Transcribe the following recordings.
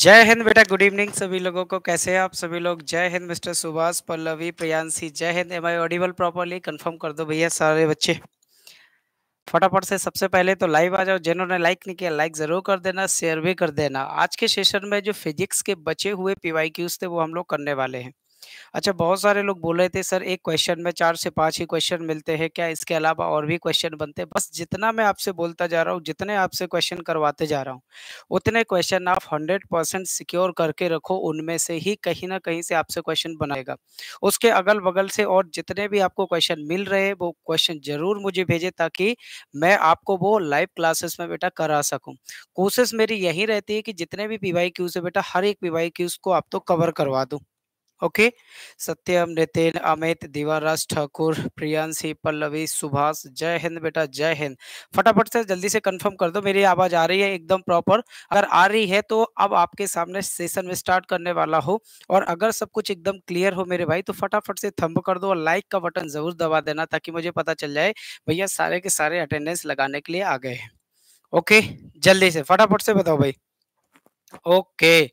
जय हिंद बेटा good evening सभी लोगों को कैसे हैं आप सभी लोग Jai Hind mister Subhash Pallavi Priyanshi Jai Hind am I audible properly confirm कर दो भैया सारे बच्चे फटाफट से सबसे पहले तो लाइव आ जाओ जिन्होंने लाइक नहीं किया लाइक जरूर कर देना शेयर भी कर देना आज के सेशन में जो फिजिक्स के बचे हुए पीवाईक्यूज थे वो हम लोग करने वाले हैं अच्छा बहुत सारे लोग बोल रहे थे सर एक क्वेश्चन में चार से पांच ही क्वेश्चन मिलते हैं क्या इसके अलावा और भी क्वेश्चन बनते हैं बस जितना मैं आपसे बोलता जा रहा हूँ जितने आपसे क्वेश्चन करवाते जा रहा हूँ उतने क्वेश्चन आप हंड्रेड परसेंट सिक्योर करके रखो उनमें से ही कहीं ना कहीं से आपसे क्वेश्चन बनाएगा उसके अगल बगल से और जितने भी आपको क्वेश्चन मिल रहे हैं वो क्वेश्चन जरूर मुझे भेजे ताकि मैं आपको वो लाइव क्लासेस में बेटा करा सकूँ कोशिश मेरी यही रहती है कि जितने भी पीवाई क्यूज है बेटा हर एक पीवाई क्यूज को आप तो कवर करवा दूँ ओके सत्यम नितिन अमित दिवाराज ठाकुर प्रियांशी पल्लवी सुभाष जय हिंद बेटा जय हिंद फटाफट से जल्दी से कंफर्म कर दो मेरी आवाज आ रही है एकदम प्रॉपर अगर आ रही है तो अब आपके सामने सेशन में स्टार्ट करने वाला हो और अगर सब कुछ एकदम क्लियर हो मेरे भाई तो फटाफट से थंब कर दो और लाइक का बटन जरूर दबा देना ताकि मुझे पता चल जाए भैया सारे के सारे अटेंडेंस लगाने के लिए आ गए हैं ओके जल्दी से फटाफट से बताओ भाई ओके okay.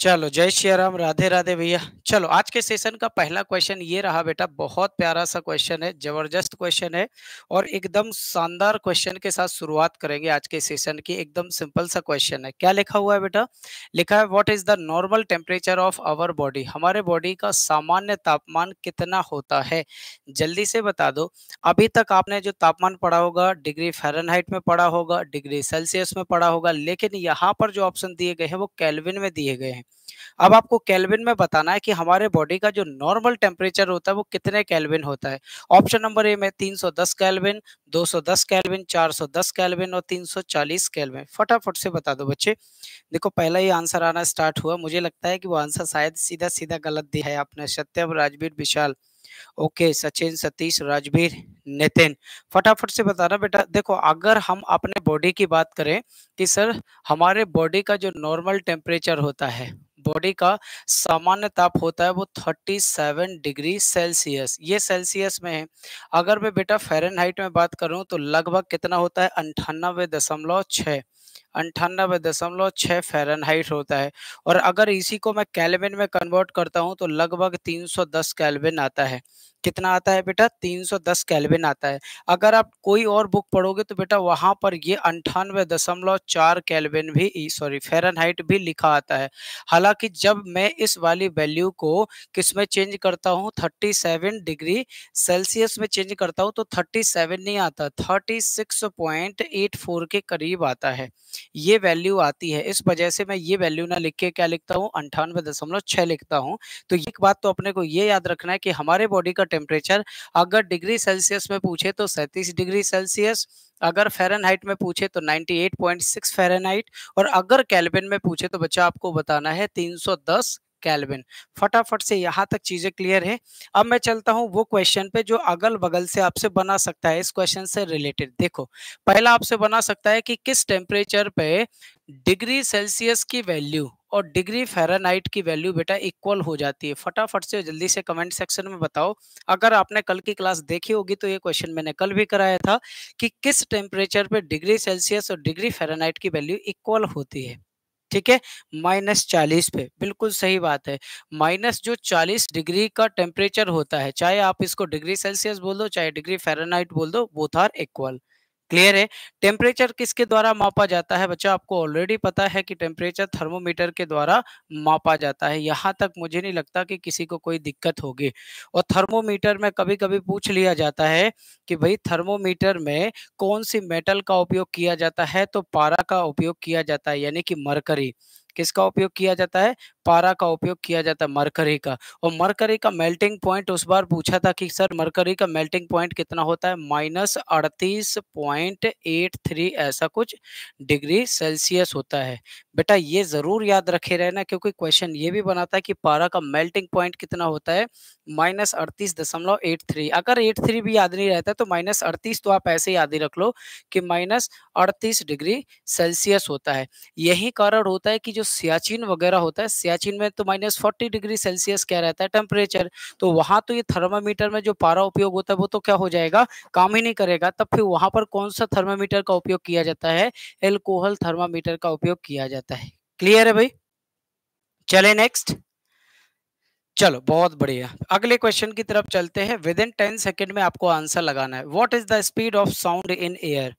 चलो जय श्री राम राधे राधे भैया चलो आज के सेशन का पहला क्वेश्चन ये रहा बेटा बहुत प्यारा सा क्वेश्चन है जबरदस्त क्वेश्चन है और एकदम शानदार क्वेश्चन के साथ शुरुआत करेंगे आज के सेशन की एकदम सिंपल सा क्वेश्चन है क्या लिखा हुआ है बेटा लिखा है what is the normal temperature of our body हमारे बॉडी का सामान्य तापमान कितना होता है जल्दी से बता दो अभी तक आपने जो तापमान पढ़ा होगा डिग्री फेरन में पढ़ा होगा डिग्री सेल्सियस में पढ़ा होगा लेकिन यहाँ पर जो ऑप्शन दिए गए हैं वो कैलविन में दिए गए हैं हैं अब आपको कैलविन में बताना है कि हमारे बॉडी का जो नॉर्मल टेम्परेचर होता है वो कितने कैलविन होता है ऑप्शन नंबर ए में 310 कैलविन 210 कैलविन 410 कैलविन और 340 कैलविन फटाफट से बता दो बच्चे देखो पहला ही आंसर आना स्टार्ट हुआ मुझे लगता है कि वो आंसर शायद सीधा सीधा गलत दिया है आपने सत्यम राजवीर विशाल ओके सचिन सतीश राजवीर नितिन फटाफट से बताना बेटा देखो अगर हम अपने बॉडी की बात करें कि सर हमारे बॉडी का जो नॉर्मल टेम्परेचर होता है बॉडी का सामान्य ताप होता है वो 37 डिग्री सेल्सियस ये सेल्सियस में है अगर मैं बेटा फ़ारेनहाइट में बात करूं तो लगभग कितना होता है अंठानबे दशमलव छः अंठानबे दशमलव छः हाइट होता है और अगर इसी को मैं कैलविन में कन्वर्ट करता हूँ तो लगभग 310 कैलविन आता है कितना आता है बेटा 310 कैलविन आता है अगर आप कोई और बुक पढ़ोगे तो बेटा वहाँ पर ये अंठानवे दशमलव चार कैलविन भी सॉरी हाइट भी लिखा आता है हालांकि जब मैं इस वाली वैल्यू को किस में चेंज करता हूँ सेवन डिग्री सेल्सियस में चेंज करता हूँ तो सेवन नहीं आता फोर के करीब आता है ये वैल्यू आती है इस वजह से मैं ये वैल्यू ना लिख के क्या लिखता हूँ अंठानवे दशमलव छह लिखता हूँ तो एक बात तो अपने को ये याद रखना है कि हमारे बॉडी का टेम्परेचर अगर डिग्री सेल्सियस में पूछे तो सैंतीस डिग्री सेल्सियस अगर फेरनहाइट में पूछे तो 98.6 फेरनहाइट और अगर कैलबिन में पूछे तो बच्चा आपको बताना है 310 सौ कैलविन फटाफट से यहाँ तक चीजें क्लियर है अब मैं चलता हूँ वो क्वेश्चन पे जो अगल बगल से आपसे बना सकता है इस क्वेश्चन से रिलेटेड देखो पहला आपसे बना सकता है कि किस टेम्परेचर पे डिग्री सेल्सियस की वैल्यू और डिग्री फेरानाइट की वैल्यू बेटा इक्वल हो जाती है फटाफट से जल्दी से कमेंट सेक्शन में बताओ अगर आपने कल की क्लास देखी होगी तो ये क्वेश्चन मैंने कल भी कराया था कि किस टेम्परेचर पे डिग्री सेल्सियस और डिग्री फेरानाइट की वैल्यू इक्वल होती है ठीक है माइनस चालीस पे बिल्कुल सही बात है माइनस जो चालीस डिग्री का टेम्परेचर होता है चाहे आप इसको डिग्री सेल्सियस बोल दो चाहे डिग्री फेरनाइट बोल दो बोथ आर इक्वल क्लियर है टेम्परेचर किसके द्वारा मापा जाता है बच्चों आपको ऑलरेडी पता है कि टेम्परेचर थर्मोमीटर के द्वारा मापा जाता है यहाँ तक मुझे नहीं लगता कि किसी को कोई दिक्कत होगी और थर्मोमीटर में कभी कभी पूछ लिया जाता है कि भाई थर्मोमीटर में कौन सी मेटल का उपयोग किया जाता है तो पारा का उपयोग किया जाता है यानी कि मरकरी किसका उपयोग किया जाता है पारा का उपयोग किया जाता है मरकरी का और मरकरी का मेल्टिंग पॉइंट उस बार पूछा था कि सर मरकरी का मेल्टिंग पॉइंट कितना होता है माइनस अड़तीस पॉइंट एट थ्री ऐसा कुछ डिग्री सेल्सियस होता है बेटा ये ज़रूर याद रखे रहना क्योंकि क्वेश्चन ये भी बनाता है कि पारा का मेल्टिंग पॉइंट कितना होता है माइनस अड़तीस दशमलव एट थ्री अगर एट थ्री भी याद नहीं रहता तो माइनस अड़तीस तो आप ऐसे याद ही रख लो कि माइनस अड़तीस डिग्री सेल्सियस होता है यही कारण होता है कि जो जो सियाचिन वगैरह होता है सियाचिन में तो माइनस फोर्टी डिग्री सेल्सियस क्या रहता है टेम्परेचर तो वहां तो ये थर्मामीटर में जो पारा उपयोग होता है वो तो क्या हो जाएगा काम ही नहीं करेगा तब फिर वहां पर कौन सा थर्मामीटर का उपयोग किया जाता है एल्कोहल थर्मामीटर का उपयोग किया जाता है क्लियर है भाई चले नेक्स्ट चलो बहुत बढ़िया अगले क्वेश्चन की तरफ चलते हैं विद इन टेन सेकेंड में आपको आंसर लगाना है what is the speed of sound in air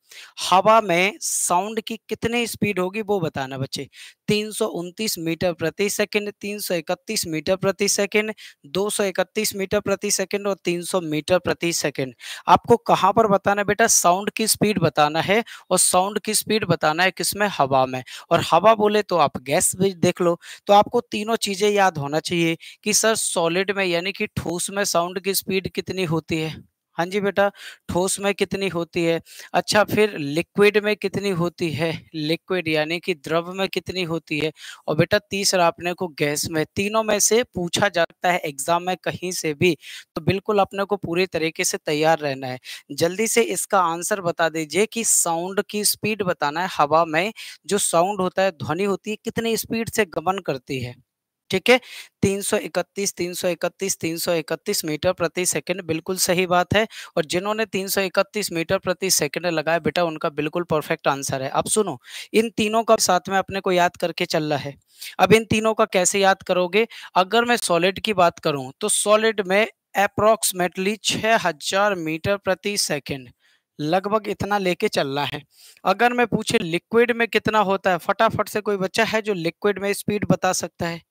हवा में साउंड की कितनी स्पीड होगी वो बताना बच्चे तीन मीटर प्रति सेकंड 331 मीटर प्रति सेकंड 231 मीटर प्रति सेकंड और 300 मीटर प्रति सेकंड आपको कहाँ पर बताना है बेटा साउंड की स्पीड बताना है और साउंड की स्पीड बताना है किसमें हवा में और हवा बोले तो आप गैस भी देख लो तो आपको तीनों चीजें याद होना चाहिए कि सर सॉलिड में यानी कि ठोस में साउंड की स्पीड कितनी होती है हाँ जी बेटा ठोस में कितनी होती है अच्छा फिर लिक्विड में कितनी होती है लिक्विड यानी कि द्रव में कितनी होती है और बेटा तीसरा अपने को गैस में तीनों में से पूछा जाता है एग्जाम में कहीं से भी तो बिल्कुल अपने को पूरे तरीके से तैयार रहना है जल्दी से इसका आंसर बता दीजिए कि साउंड की स्पीड बताना है हवा में जो साउंड होता है ध्वनि होती है कितनी स्पीड से गमन करती है ठीक है 331 331 331 मीटर प्रति सेकंड बिल्कुल सही बात है और जिन्होंने 331 मीटर प्रति सेकंड लगाया बेटा उनका बिल्कुल परफेक्ट आंसर है अब सुनो इन तीनों का साथ में अपने को याद करके चल रहा है अब इन तीनों का कैसे याद करोगे अगर मैं सॉलिड की बात करूं तो सॉलिड में अप्रोक्सीमेटली 6000 मीटर प्रति सेकंड लगभग इतना लेके चलना है अगर मैं पूछे लिक्विड में कितना होता है फटाफट से कोई बच्चा है जो लिक्विड में स्पीड बता सकता है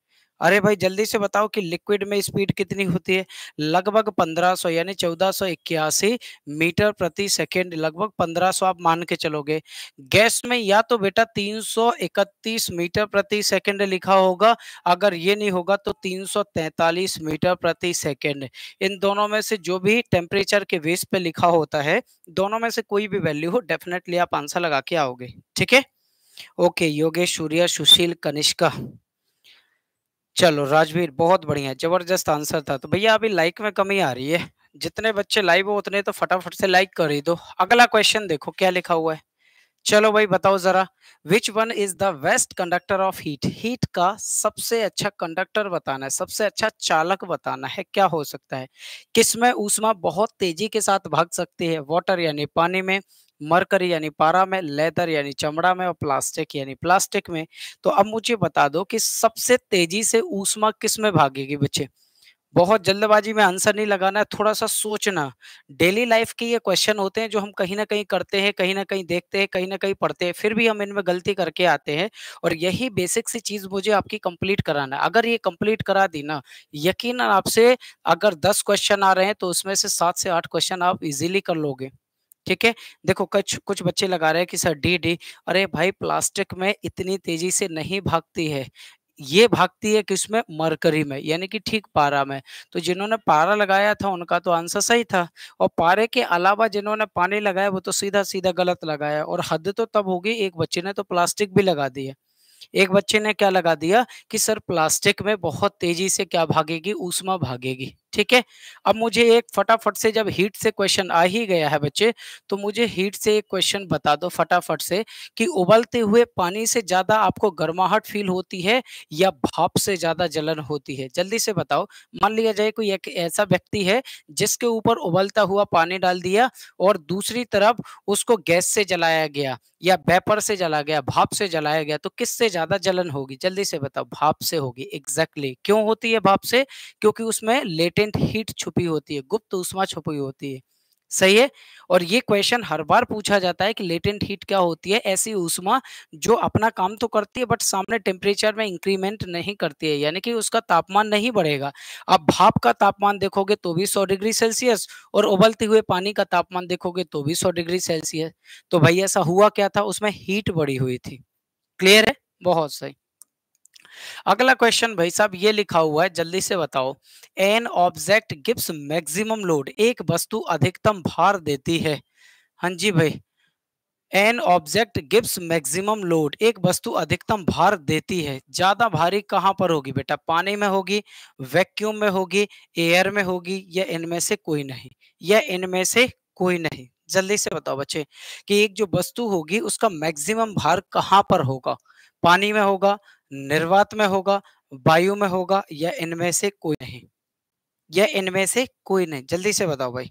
अरे भाई जल्दी से बताओ कि लिक्विड में स्पीड कितनी होती है लगभग 1500 यानी चौदह मीटर प्रति सेकेंड लगभग 1500 आप मान के चलोगे गैस में या तो बेटा 331 मीटर प्रति सेकेंड लिखा होगा अगर ये नहीं होगा तो 343 मीटर प्रति सेकेंड इन दोनों में से जो भी टेम्परेचर के बेस पे लिखा होता है दोनों में से कोई भी वैल्यू हो डेफिनेटली आप आंसर लगा के आओगे ठीक है ओके योगेश सूर्या सुशील कनिष्का चलो राजवीर बहुत बढ़िया जबरदस्त आंसर था तो भैया अभी लाइक में कमी आ रही है जितने बच्चे लाइव हो उतने तो फटाफट से लाइक कर ही दो अगला क्वेश्चन देखो क्या लिखा हुआ है चलो भाई बताओ जरा which one is the best conductor of heat heat का सबसे अच्छा कंडक्टर बताना है सबसे अच्छा चालक बताना है क्या हो सकता है किसमें ऊष्मा बहुत तेजी के साथ भाग सकती है वाटर यानी पानी में मरकरी यानी पारा में लेदर यानी चमड़ा में और प्लास्टिक यानी प्लास्टिक में तो अब मुझे बता दो कि सबसे तेजी से ऊष्मा किस में भागेगी बच्चे बहुत जल्दबाजी में आंसर नहीं लगाना है थोड़ा सा सोचना डेली लाइफ के ये क्वेश्चन होते हैं जो हम कहीं ना कहीं करते हैं कहीं ना कहीं देखते हैं कहीं ना कहीं पढ़ते हैं फिर भी हम इनमें गलती करके आते हैं और यही बेसिक सी चीज मुझे आपकी कंप्लीट कराना है अगर ये कंप्लीट करा दी ना यकीन आपसे अगर दस क्वेश्चन आ रहे हैं तो उसमें से सात से आठ क्वेश्चन आप इजिली कर लोगे ठीक है देखो कुछ कुछ बच्चे लगा रहे हैं कि सर डी डी अरे भाई प्लास्टिक में इतनी तेजी से नहीं भागती है ये भागती है किसमें मरकरी में यानी कि ठीक पारा में तो जिन्होंने पारा लगाया था उनका तो आंसर सही था और पारे के अलावा जिन्होंने पानी लगाया वो तो सीधा सीधा गलत लगाया और हद तो तब होगी एक बच्चे ने तो प्लास्टिक भी लगा दी है एक बच्चे ने क्या लगा दिया कि सर प्लास्टिक में बहुत तेजी से क्या भागेगी ऊष्मा भागेगी ठीक है अब मुझे एक फटाफट से जब हीट से क्वेश्चन आ ही गया है बच्चे तो मुझे हीट से एक क्वेश्चन बता दो फटाफट से कि उबलते हुए पानी से ज्यादा आपको गर्माहट फील होती है या भाप से ज्यादा जलन होती है जल्दी से बताओ मान लिया जाए कोई एक ऐसा व्यक्ति है जिसके ऊपर उबलता हुआ पानी डाल दिया और दूसरी तरफ उसको गैस से जलाया गया या बेपर से जला गया भाप से जलाया गया तो किससे ज्यादा जलन होगी जल्दी से बताओ भाप से होगी एग्जैक्टली exactly. क्यों होती है भाप से क्योंकि उसमें लेटेंट हीट छुपी होती है गुप्त उष्मा छुपी होती है सही है और ये क्वेश्चन हर बार पूछा जाता है कि लेटेंट हीट क्या होती है ऐसी उष्मा जो अपना काम तो करती है बट सामने टेम्परेचर में इंक्रीमेंट नहीं करती है यानी कि उसका तापमान नहीं बढ़ेगा अब भाप का तापमान देखोगे तो भी सौ डिग्री सेल्सियस और उबलते हुए पानी का तापमान देखोगे तो भी सौ डिग्री सेल्सियस तो भाई ऐसा हुआ क्या था उसमें हीट बढ़ी हुई थी क्लियर है बहुत सही अगला क्वेश्चन भाई साहब ये लिखा हुआ है जल्दी से बताओ an object gives maximum load एक वस्तु अधिकतम भार देती है हाँ जी भाई an object gives maximum load एक वस्तु अधिकतम भार देती है ज्यादा भारी कहाँ पर होगी बेटा पानी में होगी वैक्यूम में होगी एयर में होगी या इनमें से कोई नहीं या इनमें से कोई नहीं जल्दी से बताओ बच्चे कि एक जो वस्तु होगी उसका मैक्सिमम भार कहाँ पर होगा पानी में होगा हम्म। निर्वात में होगा वायु में होगा या इनमें से कोई नहीं या इनमें से कोई नहीं जल्दी से बताओ भाई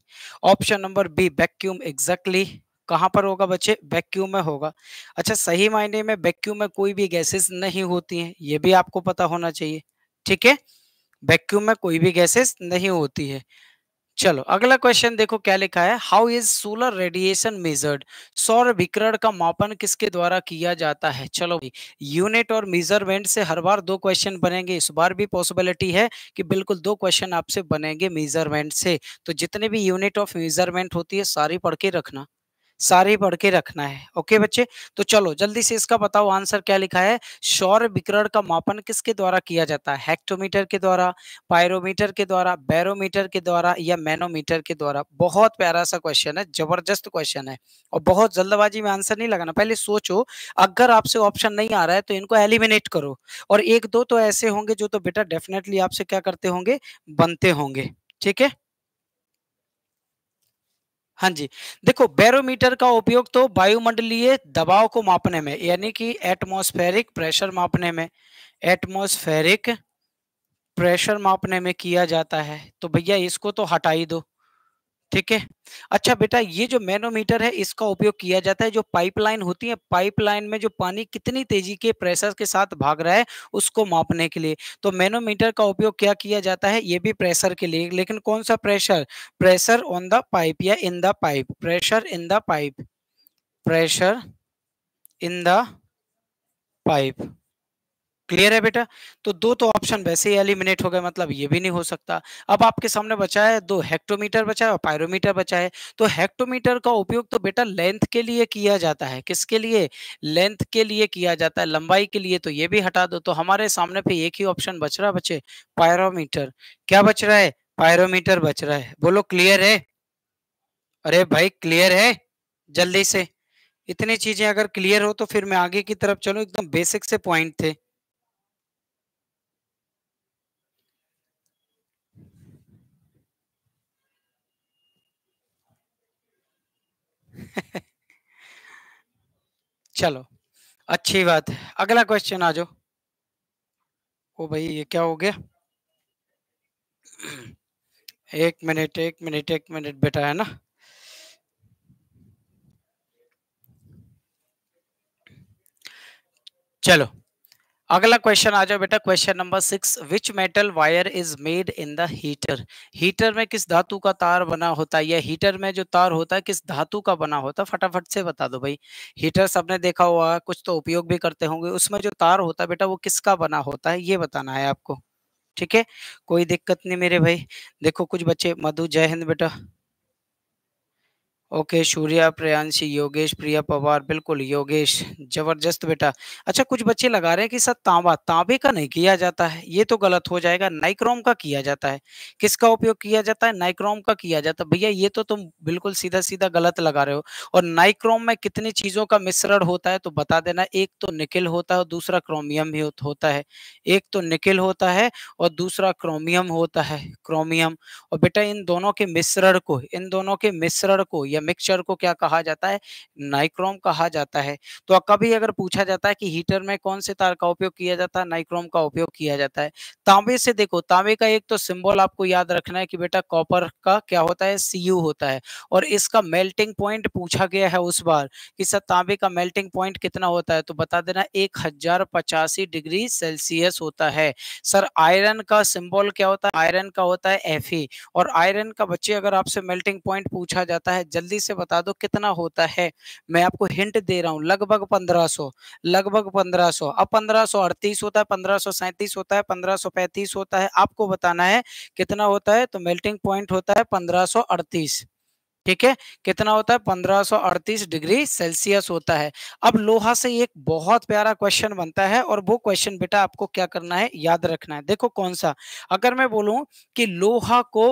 option number B vacuum exactly कहाँ पर होगा बच्चे वैक्यूम में होगा अच्छा सही मायने में वैक्यूम में कोई भी गैसेस नहीं होती हैं ये भी आपको पता होना चाहिए ठीक है वैक्यूम में कोई भी गैसेस नहीं होती है चलो अगला क्वेश्चन देखो क्या लिखा है how is solar radiation measured सौर विकरण का मापन किसके द्वारा किया जाता है चलो भाई यूनिट और मेजरमेंट से हर बार दो क्वेश्चन बनेंगे इस बार भी पॉसिबिलिटी है कि बिल्कुल दो क्वेश्चन आपसे बनेंगे मेजरमेंट से तो जितने भी यूनिट ऑफ मेजरमेंट होती है सारी पढ़ के रखना सारे पढ़ के रखना है ओके बच्चे तो चलो जल्दी से इसका बताओ आंसर क्या लिखा है शौर्य विकरण का मापन किसके द्वारा किया जाता है हेक्टोमीटर के द्वारा पायरोमीटर के द्वारा बैरोमीटर के द्वारा या मैनोमीटर के द्वारा बहुत प्यारा सा क्वेश्चन है जबरदस्त क्वेश्चन है और बहुत जल्दबाजी में आंसर नहीं लगाना पहले सोचो अगर आपसे ऑप्शन नहीं आ रहा है तो इनको एलिमिनेट करो और एक दो तो ऐसे होंगे जो तो बेटा डेफिनेटली आपसे क्या करते होंगे बनते होंगे ठीक है हाँ जी देखो बैरोमीटर का उपयोग तो वायुमंडलीय दबाव को मापने में यानी कि एटमॉस्फेरिक प्रेशर मापने में एटमॉस्फेरिक प्रेशर मापने में किया जाता है तो भैया इसको तो हटाई दो ठीक है अच्छा बेटा ये जो मैनोमीटर है इसका उपयोग किया जाता है जो पाइपलाइन होती है पाइपलाइन में जो पानी कितनी तेजी के प्रेशर के साथ भाग रहा है उसको मापने के लिए तो मैनोमीटर का उपयोग क्या किया जाता है ये भी प्रेशर के लिए लेकिन कौन सा pressure pressure on the pipe या in the pipe pressure in the pipe pressure in the pipe clear है बेटा तो दो तो ऑप्शन वैसे ही एलिमिनेट हो गए मतलब ये भी नहीं हो सकता अब आपके सामने बचा है दो हेक्टोमीटर बचा है और पायरोमीटर बचा है तो हेक्टोमीटर का उपयोग तो बेटा लेंथ के लिए किया जाता है किसके लिए लेंथ के लिए किया जाता है लंबाई के लिए तो ये भी हटा दो तो हमारे सामने पे एक ही ऑप्शन बच रहा बचे पायरोमीटर क्या बच रहा है पायरोमीटर बच रहा है बोलो क्लियर है अरे भाई क्लियर है जल्दी से इतनी चीजें अगर क्लियर हो तो फिर मैं आगे की तरफ चलूं एकदम बेसिक से पॉइंट थे चलो अच्छी बात है अगला क्वेश्चन आ जाओ ओ भाई ये क्या हो गया एक मिनट एक मिनट एक मिनट बेटा है ना चलो अगला क्वेश्चन आ जाओ बेटा question number six which metal wire is made in the heater heater में किस धातु का तार बना होता है या हीटर में जो तार होता है किस धातु का बना होता है फटाफट से बता दो भाई हीटर सबने देखा हुआ है कुछ तो उपयोग भी करते होंगे उसमें जो तार होता है बेटा वो किसका बना होता है ये बताना है आपको ठीक है कोई दिक्कत नहीं मेरे भाई देखो कुछ बच्चे मधु जय हिंद बेटा ओके सूर्या प्रियांशी योगेश प्रिया पवार बिल्कुल योगेश जबरदस्त बेटा अच्छा कुछ बच्चे लगा रहे हैं कि सर तांबा तांबे का नहीं किया जाता है ये तो गलत हो जाएगा नाइक्रोम का किया जाता है किसका उपयोग किया जाता है नाइक्रोम का किया जाता है भैया ये तो तुम बिल्कुल सीधा सीधा गलत लगा रहे हो और नाइक्रोम में कितनी चीजों का मिश्रण होता है तो बता देना एक तो निकिल होता है और दूसरा क्रोमियम भी होता है एक तो निकिल होता है और दूसरा क्रोमियम होता है क्रोमियम और बेटा इन दोनों के मिश्रण को इन दोनों के मिश्रण को या या मिक्सचर को क्या कहा जाता है नाइक्रोम कहा जाता है तो कभी अगर पूछा जाता है कि हीटर में कौन से तार का उपयोग किया जाता है नाइक्रोम का उपयोग किया जाता है तांबे से देखो तांबे का एक तो सिंबल आपको याद रखना है कि बेटा कॉपर का क्या होता है सी होता है और इसका मेल्टिंग पॉइंट पूछा गया है उस बार कि सर तांबे का मेल्टिंग पॉइंट कितना होता है तो बता देना एक हजार पचासी डिग्री सेल्सियस होता है सर आयरन का सिंबल क्या होता है आयरन का होता है एफ और आयरन का बच्चे अगर आपसे मेल्टिंग पॉइंट पूछा जाता है जल्दी जल्दी से बता दो कितना होता है मैं आपको हिंट दे रहा हूँ लगभग पंद्रह सो लगभग पंद्रह सो अब पंद्रह सो अड़तीस होता है पंद्रह सो सैंतीस होता है पंद्रह सो पैंतीस होता है आपको बताना है कितना होता है तो मेल्टिंग पॉइंट होता है पंद्रह सो अड़तीस ठीक है कितना होता है 1538 डिग्री सेल्सियस होता है अब लोहा से एक बहुत प्यारा क्वेश्चन बनता है और वो क्वेश्चन बेटा आपको क्या करना है याद रखना है देखो कौन सा अगर मैं बोलूं कि लोहा को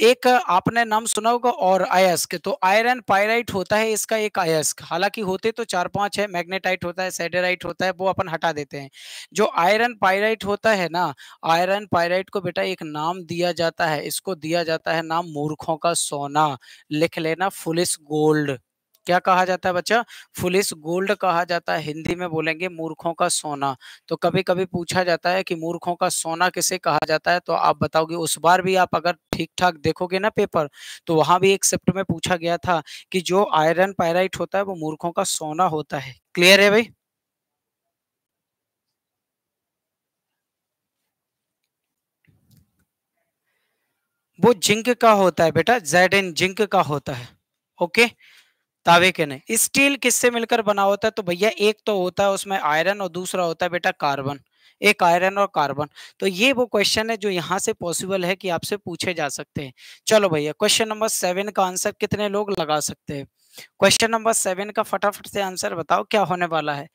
एक आपने नाम सुना होगा और आयस्क तो आयरन पायराइट होता है इसका एक आयस्क हालांकि होते तो चार पांच है मैग्नेटाइट होता है सेडेराइट होता है वो अपन हटा देते हैं जो आयरन पायराइट होता है ना आयरन पायराइट को बेटा एक नाम दिया जाता है इसको दिया जाता है नाम मूर्खों का सोना लिख लेना फुलिस गोल्ड क्या कहा जाता है बच्चा फुलिस गोल्ड कहा जाता है हिंदी में बोलेंगे मूर्खों का सोना तो कभी कभी पूछा जाता है कि मूर्खों का सोना किसे कहा जाता है तो आप बताओगे उस बार भी आप अगर ठीक ठाक देखोगे ना पेपर तो वहां भी एक सेप्ट में पूछा गया था कि जो आयरन पायराइट होता है वो मूर्खों का सोना होता है क्लियर है भाई वो जिंक का होता है बेटा जेड एन जिंक का होता है ओके okay? तावे के ने स्टील किससे मिलकर बना होता है तो भैया एक तो होता है उसमें आयरन और दूसरा होता है बेटा कार्बन एक आयरन और कार्बन तो ये वो क्वेश्चन है जो यहाँ से पॉसिबल है कि आपसे पूछे जा सकते हैं चलो भैया क्वेश्चन नंबर सेवन का आंसर कितने लोग लगा सकते हैं क्वेश्चन नंबर सेवन का फटाफट से आंसर बताओ क्या होने वाला है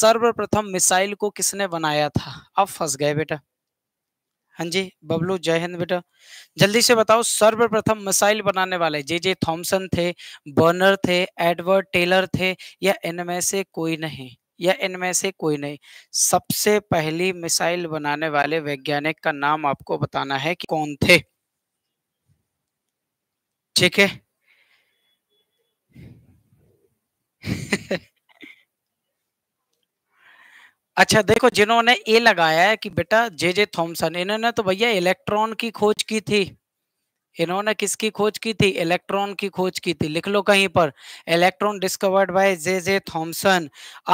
सर्वप्रथम मिसाइल को किसने बनाया था अब फंस गए बेटा हाँ जी बबलू जय हिंद बेटा जल्दी से बताओ सर्वप्रथम मिसाइल बनाने वाले जे जे थॉमसन थे बर्नर थे एडवर्ड टेलर थे या इनमें से कोई नहीं या इनमें से कोई नहीं सबसे पहली मिसाइल बनाने वाले वैज्ञानिक का नाम आपको बताना है कि कौन थे ठीक है अच्छा देखो जिन्होंने ए लगाया है कि बेटा जे जे थॉमसन इन्होंने तो भैया इलेक्ट्रॉन की खोज की थी इन्होंने किसकी खोज की थी इलेक्ट्रॉन की खोज की थी लिख लो कहीं पर electron discovered by J J Thomson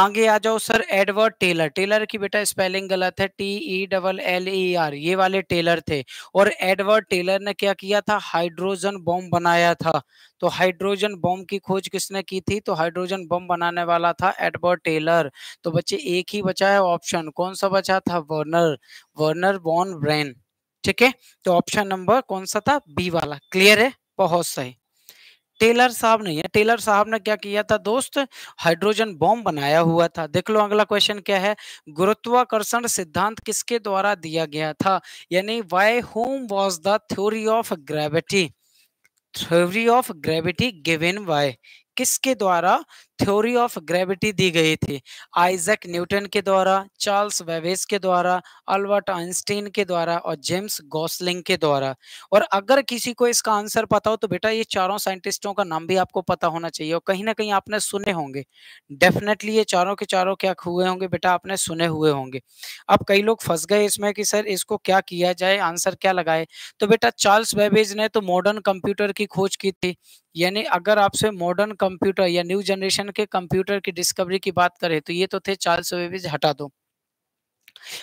आगे आ जाओ सर एडवर्ड टेलर टेलर की बेटा स्पेलिंग गलत है T E double L E R ये वाले टेलर थे और एडवर्ड टेलर ने क्या किया था हाइड्रोजन बॉम्ब बनाया था तो हाइड्रोजन बॉम्ब की खोज किसने की थी तो हाइड्रोजन बॉम्ब बनाने वाला था एडवर्ड टेलर तो बच्चे एक ही बचा है ऑप्शन कौन सा बचा था वर्नर वर्नर बॉन ब्रेन ठीक है तो ऑप्शन नंबर कौन सा था बी वाला क्लियर है बहुत सही टेलर साहब नहीं है टेलर साहब ने क्या किया था दोस्त हाइड्रोजन बम बनाया हुआ था देख लो अगला क्वेश्चन क्या है गुरुत्वाकर्षण सिद्धांत किसके द्वारा दिया गया था यानी by whom was the theory of gravity theory of gravity given by किसके द्वारा थ्योरी ऑफ ग्रेविटी दी गई थी आइजक न्यूटन के द्वारा चार्ल्स वेवेस के द्वारा अल्बर्ट आइंस्टीन के द्वारा और जेम्स गॉसलिंग के द्वारा और अगर किसी को इसका आंसर पता हो तो बेटा ये चारों साइंटिस्टों का नाम भी आपको पता होना चाहिए और कहीं ना कहीं आपने सुने होंगे डेफिनेटली ये चारों के चारों क्या हुए होंगे बेटा आपने सुने हुए होंगे अब कई लोग फंस गए इसमें कि सर इसको क्या किया जाए आंसर क्या लगाए तो बेटा चार्ल्स वेबेज ने तो मॉडर्न कंप्यूटर की खोज की थी यानी अगर आपसे मॉडर्न कंप्यूटर या न्यू जनरेशन न्यूटन के कंप्यूटर की डिस्कवरी की बात करें तो ये तो थे चार्ल्स वेबिज हटा दो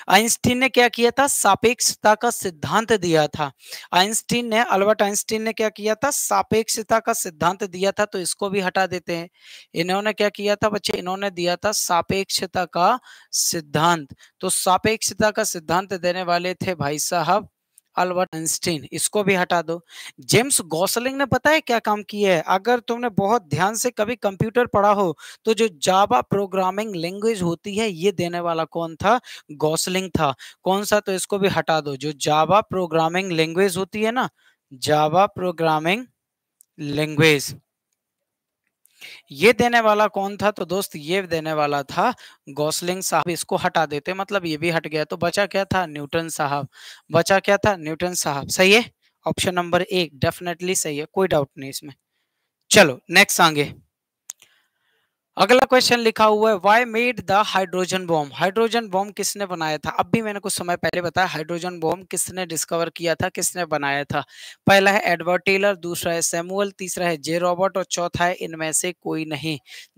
आइंस्टीन ने क्या किया था सापेक्षता का सिद्धांत दिया था आइंस्टीन ने अल्बर्ट आइंस्टीन ने क्या किया था सापेक्षता का सिद्धांत दिया था तो इसको भी हटा देते हैं इन्होंने क्या किया था बच्चे इन्होंने दिया था सापेक्षता का सिद्धांत तो सापेक्षता का सिद्धांत देने वाले थे भाई साहब अल्बर्ट आइंस्टीन इसको भी हटा दो जेम्स गौसलिंग ने पता है क्या काम किया है अगर तुमने बहुत ध्यान से कभी कंप्यूटर पढ़ा हो तो जो जावा प्रोग्रामिंग लैंग्वेज होती है ये देने वाला कौन था गौसलिंग था कौन सा तो इसको भी हटा दो जो जावा प्रोग्रामिंग लैंग्वेज होती है ना जावा प्रोग्रामिंग लैंग्वेज ये देने वाला कौन था तो दोस्त ये देने वाला था गौसलिंग साहब इसको हटा देते मतलब ये भी हट गया तो बचा क्या था न्यूटन साहब बचा क्या था न्यूटन साहब सही है ऑप्शन नंबर एक डेफिनेटली सही है कोई डाउट नहीं इसमें चलो नेक्स्ट आगे अगला क्वेश्चन लिखा हुआ है why made the hydrogen bomb hydrogen bomb किसने बनाया था अब भी मैंने कुछ समय पहले बताया हाइड्रोजन बॉम्ब किसने डिस्कवर किया था किसने बनाया था पहला है एडवर्ड टेलर दूसरा है सैमुअल तीसरा है जे रॉबर्ट और चौथा है इनमें से कोई नहीं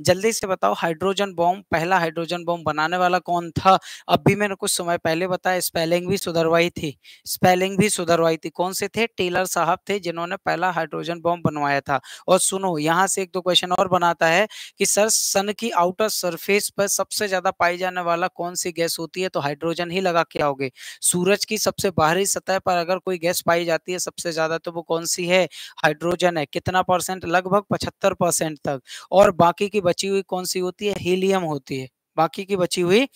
जल्दी से बताओ हाइड्रोजन बॉम्ब पहला हाइड्रोजन बॉम्ब बनाने वाला कौन था अब भी मैंने कुछ समय पहले बताया स्पेलिंग भी सुधरवाई थी स्पेलिंग भी सुधरवाई थी कौन से थे टेलर साहब थे जिन्होंने पहला हाइड्रोजन बॉम्ब बनवाया था और सुनो यहाँ से एक दो क्वेश्चन और बनाता है कि सर सन की आउटर सरफेस पर सबसे ज्यादा पाई जाने वाला कौन सी गैस होती है तो हाइड्रोजन ही लगा के आओगे सूरज की सबसे बाहरी सतह पर अगर कोई गैस पाई जाती है सबसे ज्यादा तो वो कौन सी है हाइड्रोजन है कितना परसेंट लगभग पचहत्तर परसेंट तक और बाकी की बची हुई कौन सी होती है हीलियम होती है बाकी की बची हुई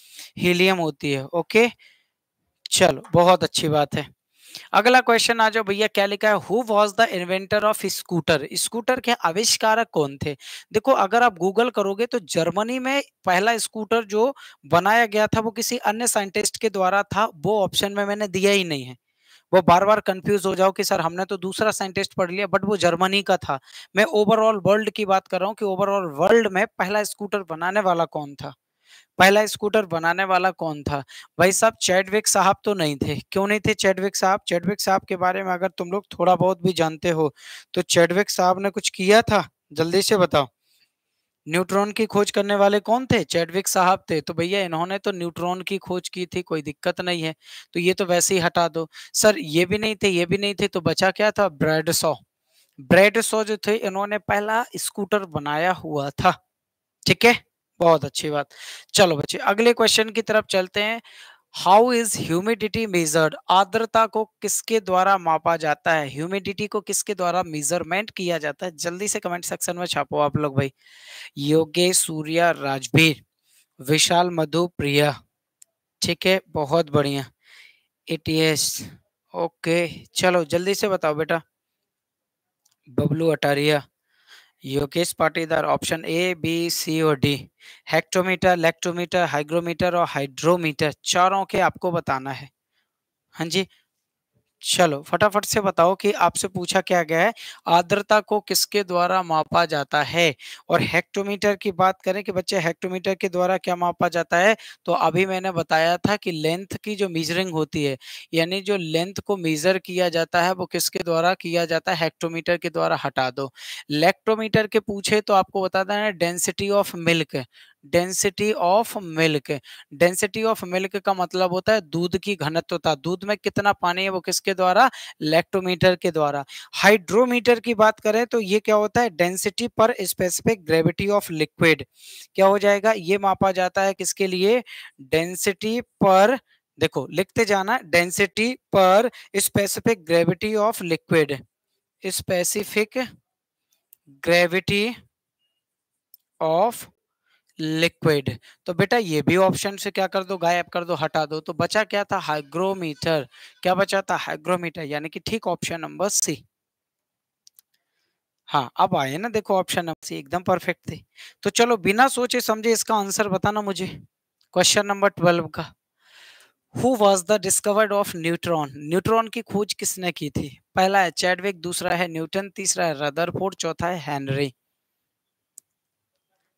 हीलियम होती है ओके चलो बहुत अच्छी बात है अगला क्वेश्चन आ जाओ भैया क्या लिखा है who was the inventor of scooter scooter के आविष्कारक कौन थे देखो अगर आप गूगल करोगे तो जर्मनी में पहला स्कूटर जो बनाया गया था वो किसी अन्य साइंटिस्ट के द्वारा था वो ऑप्शन में मैंने दिया ही नहीं है वो बार बार कंफ्यूज हो जाओ कि सर हमने तो दूसरा साइंटिस्ट पढ़ लिया बट वो जर्मनी का था मैं ओवरऑल वर्ल्ड की बात कर रहा हूँ कि ओवरऑल वर्ल्ड में पहला स्कूटर बनाने वाला कौन था पहला स्कूटर बनाने वाला कौन था भाई साहब चैडविक साहब तो नहीं थे क्यों नहीं थे चैडविक साहब चैडविक साहब के बारे में अगर तुम लोग थोड़ा बहुत भी जानते हो तो चैडविक साहब ने कुछ किया था जल्दी से बताओ न्यूट्रॉन की खोज करने वाले कौन थे चैडविक साहब थे तो भैया इन्होंने तो न्यूट्रॉन की खोज की थी कोई दिक्कत नहीं है तो ये तो वैसे ही हटा दो सर ये भी नहीं थे ये भी नहीं थे तो बचा क्या था ब्रेडसॉ ब्रेडसॉ जो थे इन्होंने पहला स्कूटर बनाया हुआ था ठीक है बहुत अच्छी बात चलो बच्चे अगले क्वेश्चन की तरफ चलते हैं हाउ इज ह्यूमिडिटी मेजर्ड आर्द्रता को किसके द्वारा मापा जाता है ह्यूमिडिटी को किसके द्वारा मेजरमेंट किया जाता है जल्दी से कमेंट सेक्शन में छापो आप लोग भाई योगे सूर्या राजवीर विशाल मधु प्रिया ठीक है बहुत बढ़िया एटीएस ओके चलो जल्दी से बताओ बेटा Bablu Ataria Yogesh Patidar option A B C और डी हेक्टोमीटर लेक्टोमीटर हाइग्रोमीटर और हाइड्रोमीटर चारों के आपको बताना है हाँ जी चलो फटाफट से बताओ कि आपसे पूछा क्या गया है आर्द्रता को किसके द्वारा मापा जाता है और हेक्टोमीटर की बात करें कि बच्चे हेक्टोमीटर के द्वारा क्या मापा जाता है तो अभी मैंने बताया था कि लेंथ की जो मीजरिंग होती है यानी जो लेंथ को मेजर किया जाता है वो किसके द्वारा किया जाता है हेक्टोमीटर के द्वारा हटा दो लेक्टोमीटर के पूछे तो आपको बता देना density of milk density of milk density of milk का मतलब होता है दूध की घनत्वता दूध में कितना पानी है वो किसके द्वारा लैक्टोमीटर के द्वारा हाइड्रोमीटर की बात करें तो ये क्या होता है डेंसिटी पर स्पेसिफिक ग्रेविटी ऑफ लिक्विड क्या हो जाएगा ये मापा जाता है किसके लिए डेंसिटी पर देखो लिखते जाना डेंसिटी पर specific gravity of liquid specific gravity of liquid तो बेटा ये भी ऑप्शन से क्या कर दो गायब कर दो हटा दो तो बचा क्या था हाइग्रोमीटर क्या बचा था हाइग्रोमीटर यानी कि ठीक ऑप्शन नंबर सी हाँ अब आए ना देखो ऑप्शन नंबर सी एकदम परफेक्ट थे तो चलो बिना सोचे समझे इसका आंसर बताना मुझे क्वेश्चन नंबर ट्वेल्व का who was the discovered of neutron neutron की खोज किसने की थी पहला है चैडविक दूसरा है न्यूटन तीसरा है रदरफोर्ड चौथा है हेनरी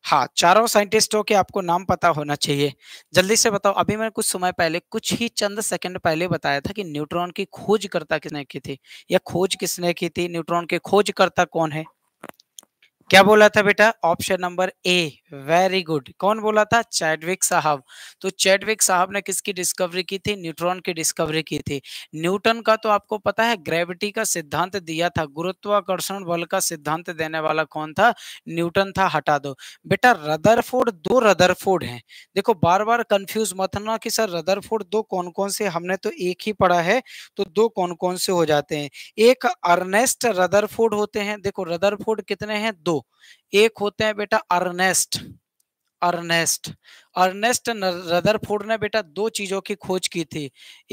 हाँ चारों साइंटिस्टों के आपको नाम पता होना चाहिए जल्दी से बताओ अभी मैंने कुछ समय पहले कुछ ही चंद सेकंड पहले बताया था कि न्यूट्रॉन की खोजकर्ता किसने की थी या खोज किसने की थी न्यूट्रॉन के खोजकर्ता कौन है क्या बोला था बेटा option number A very good कौन बोला था चैडविक साहब तो चैडविक साहब ने किसकी डिस्कवरी की थी न्यूट्रॉन की डिस्कवरी की थी न्यूटन का तो आपको पता है ग्रेविटी का सिद्धांत दिया था गुरुत्वाकर्षण बल का सिद्धांत देने वाला कौन था न्यूटन था हटा दो बेटा रदरफोर्ड दो रदरफोर्ड हैं देखो बार बार कंफ्यूज मत ना कि सर रदरफोर्ड दो कौन कौन से हमने तो एक ही पढ़ा है तो दो कौन कौन से हो जाते हैं एक अर्नेस्ट रदरफोर्ड होते हैं देखो रदरफोर्ड कितने हैं दो एक होते हैं बेटा अर्नेस्ट अर्नेस्ट अर्नेस्ट रदरफोर्ड ने बेटा दो चीजों की खोज की थी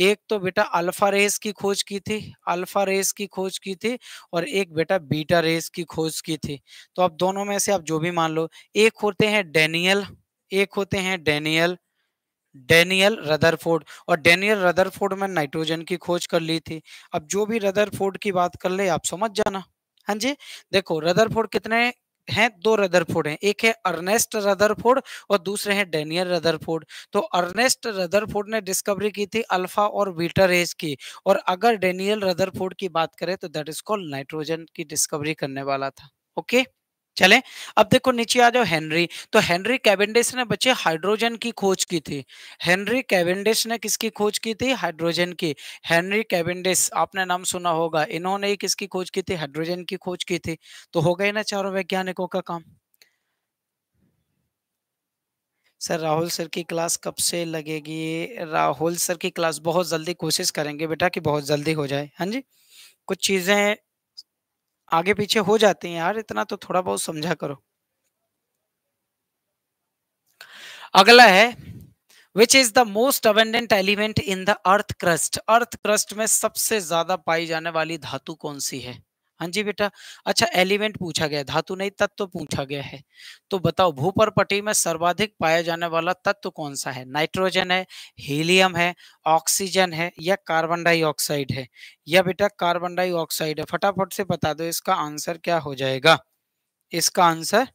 एक तो बेटा अल्फा रेस की खोज की थी अल्फा रेस की खोज की थी और एक बेटा बीटा रेस की खोज की थी तो आप दोनों में से आप जो भी मान लो एक होते हैं डेनियल एक होते हैं डेनियल डेनियल रदरफोर्ड और डेनियल रदरफोर्ड में नाइट्रोजन की खोज कर ली थी अब जो भी रदरफोर्ड की बात कर ले आप समझ जाना हाँ जी देखो रदरफोर्ड कितने हैं दो रदरफोर्ड हैं एक है अर्नेस्ट रदरफोर्ड और दूसरे हैं डेनियल रदरफोर्ड तो अर्नेस्ट रदरफोर्ड ने डिस्कवरी की थी अल्फा और बीटा रेज की और अगर डेनियल रदरफोर्ड की बात करें तो दैट इज कॉल्ड नाइट्रोजन की डिस्कवरी करने वाला था ओके okay? चले अब देखो नीचे आ जाओ हेनरी तो हेनरी कैबेंडिस ने बच्चे हाइड्रोजन की खोज की थी हेनरी कैबेंडिस ने किसकी खोज की थी हाइड्रोजन की हेनरी कैबेंडिस आपने नाम सुना होगा इन्होंने ही किसकी खोज की थी हाइड्रोजन की खोज की थी तो हो गए ना चारों वैज्ञानिकों का काम सर राहुल सर की क्लास कब से लगेगी राहुल सर की क्लास बहुत जल्दी कोशिश करेंगे बेटा कि बहुत जल्दी हो जाए हाँ जी कुछ चीज़ें आगे पीछे हो जाते हैं यार इतना तो थोड़ा बहुत समझा करो अगला है which is the most abundant element in the earth crust earth crust में सबसे ज्यादा पाई जाने वाली धातु कौन सी है हाँ जी बेटा अच्छा एलिमेंट पूछा गया धातु नहीं तत्व तो पूछा गया है तो बताओ भूपरपटी में सर्वाधिक पाया जाने वाला तत्व कौन सा है नाइट्रोजन है हीलियम है ऑक्सीजन है या कार्बन डाइऑक्साइड है या बेटा कार्बन डाइऑक्साइड है फटाफट से बता दो इसका आंसर क्या हो जाएगा इसका आंसर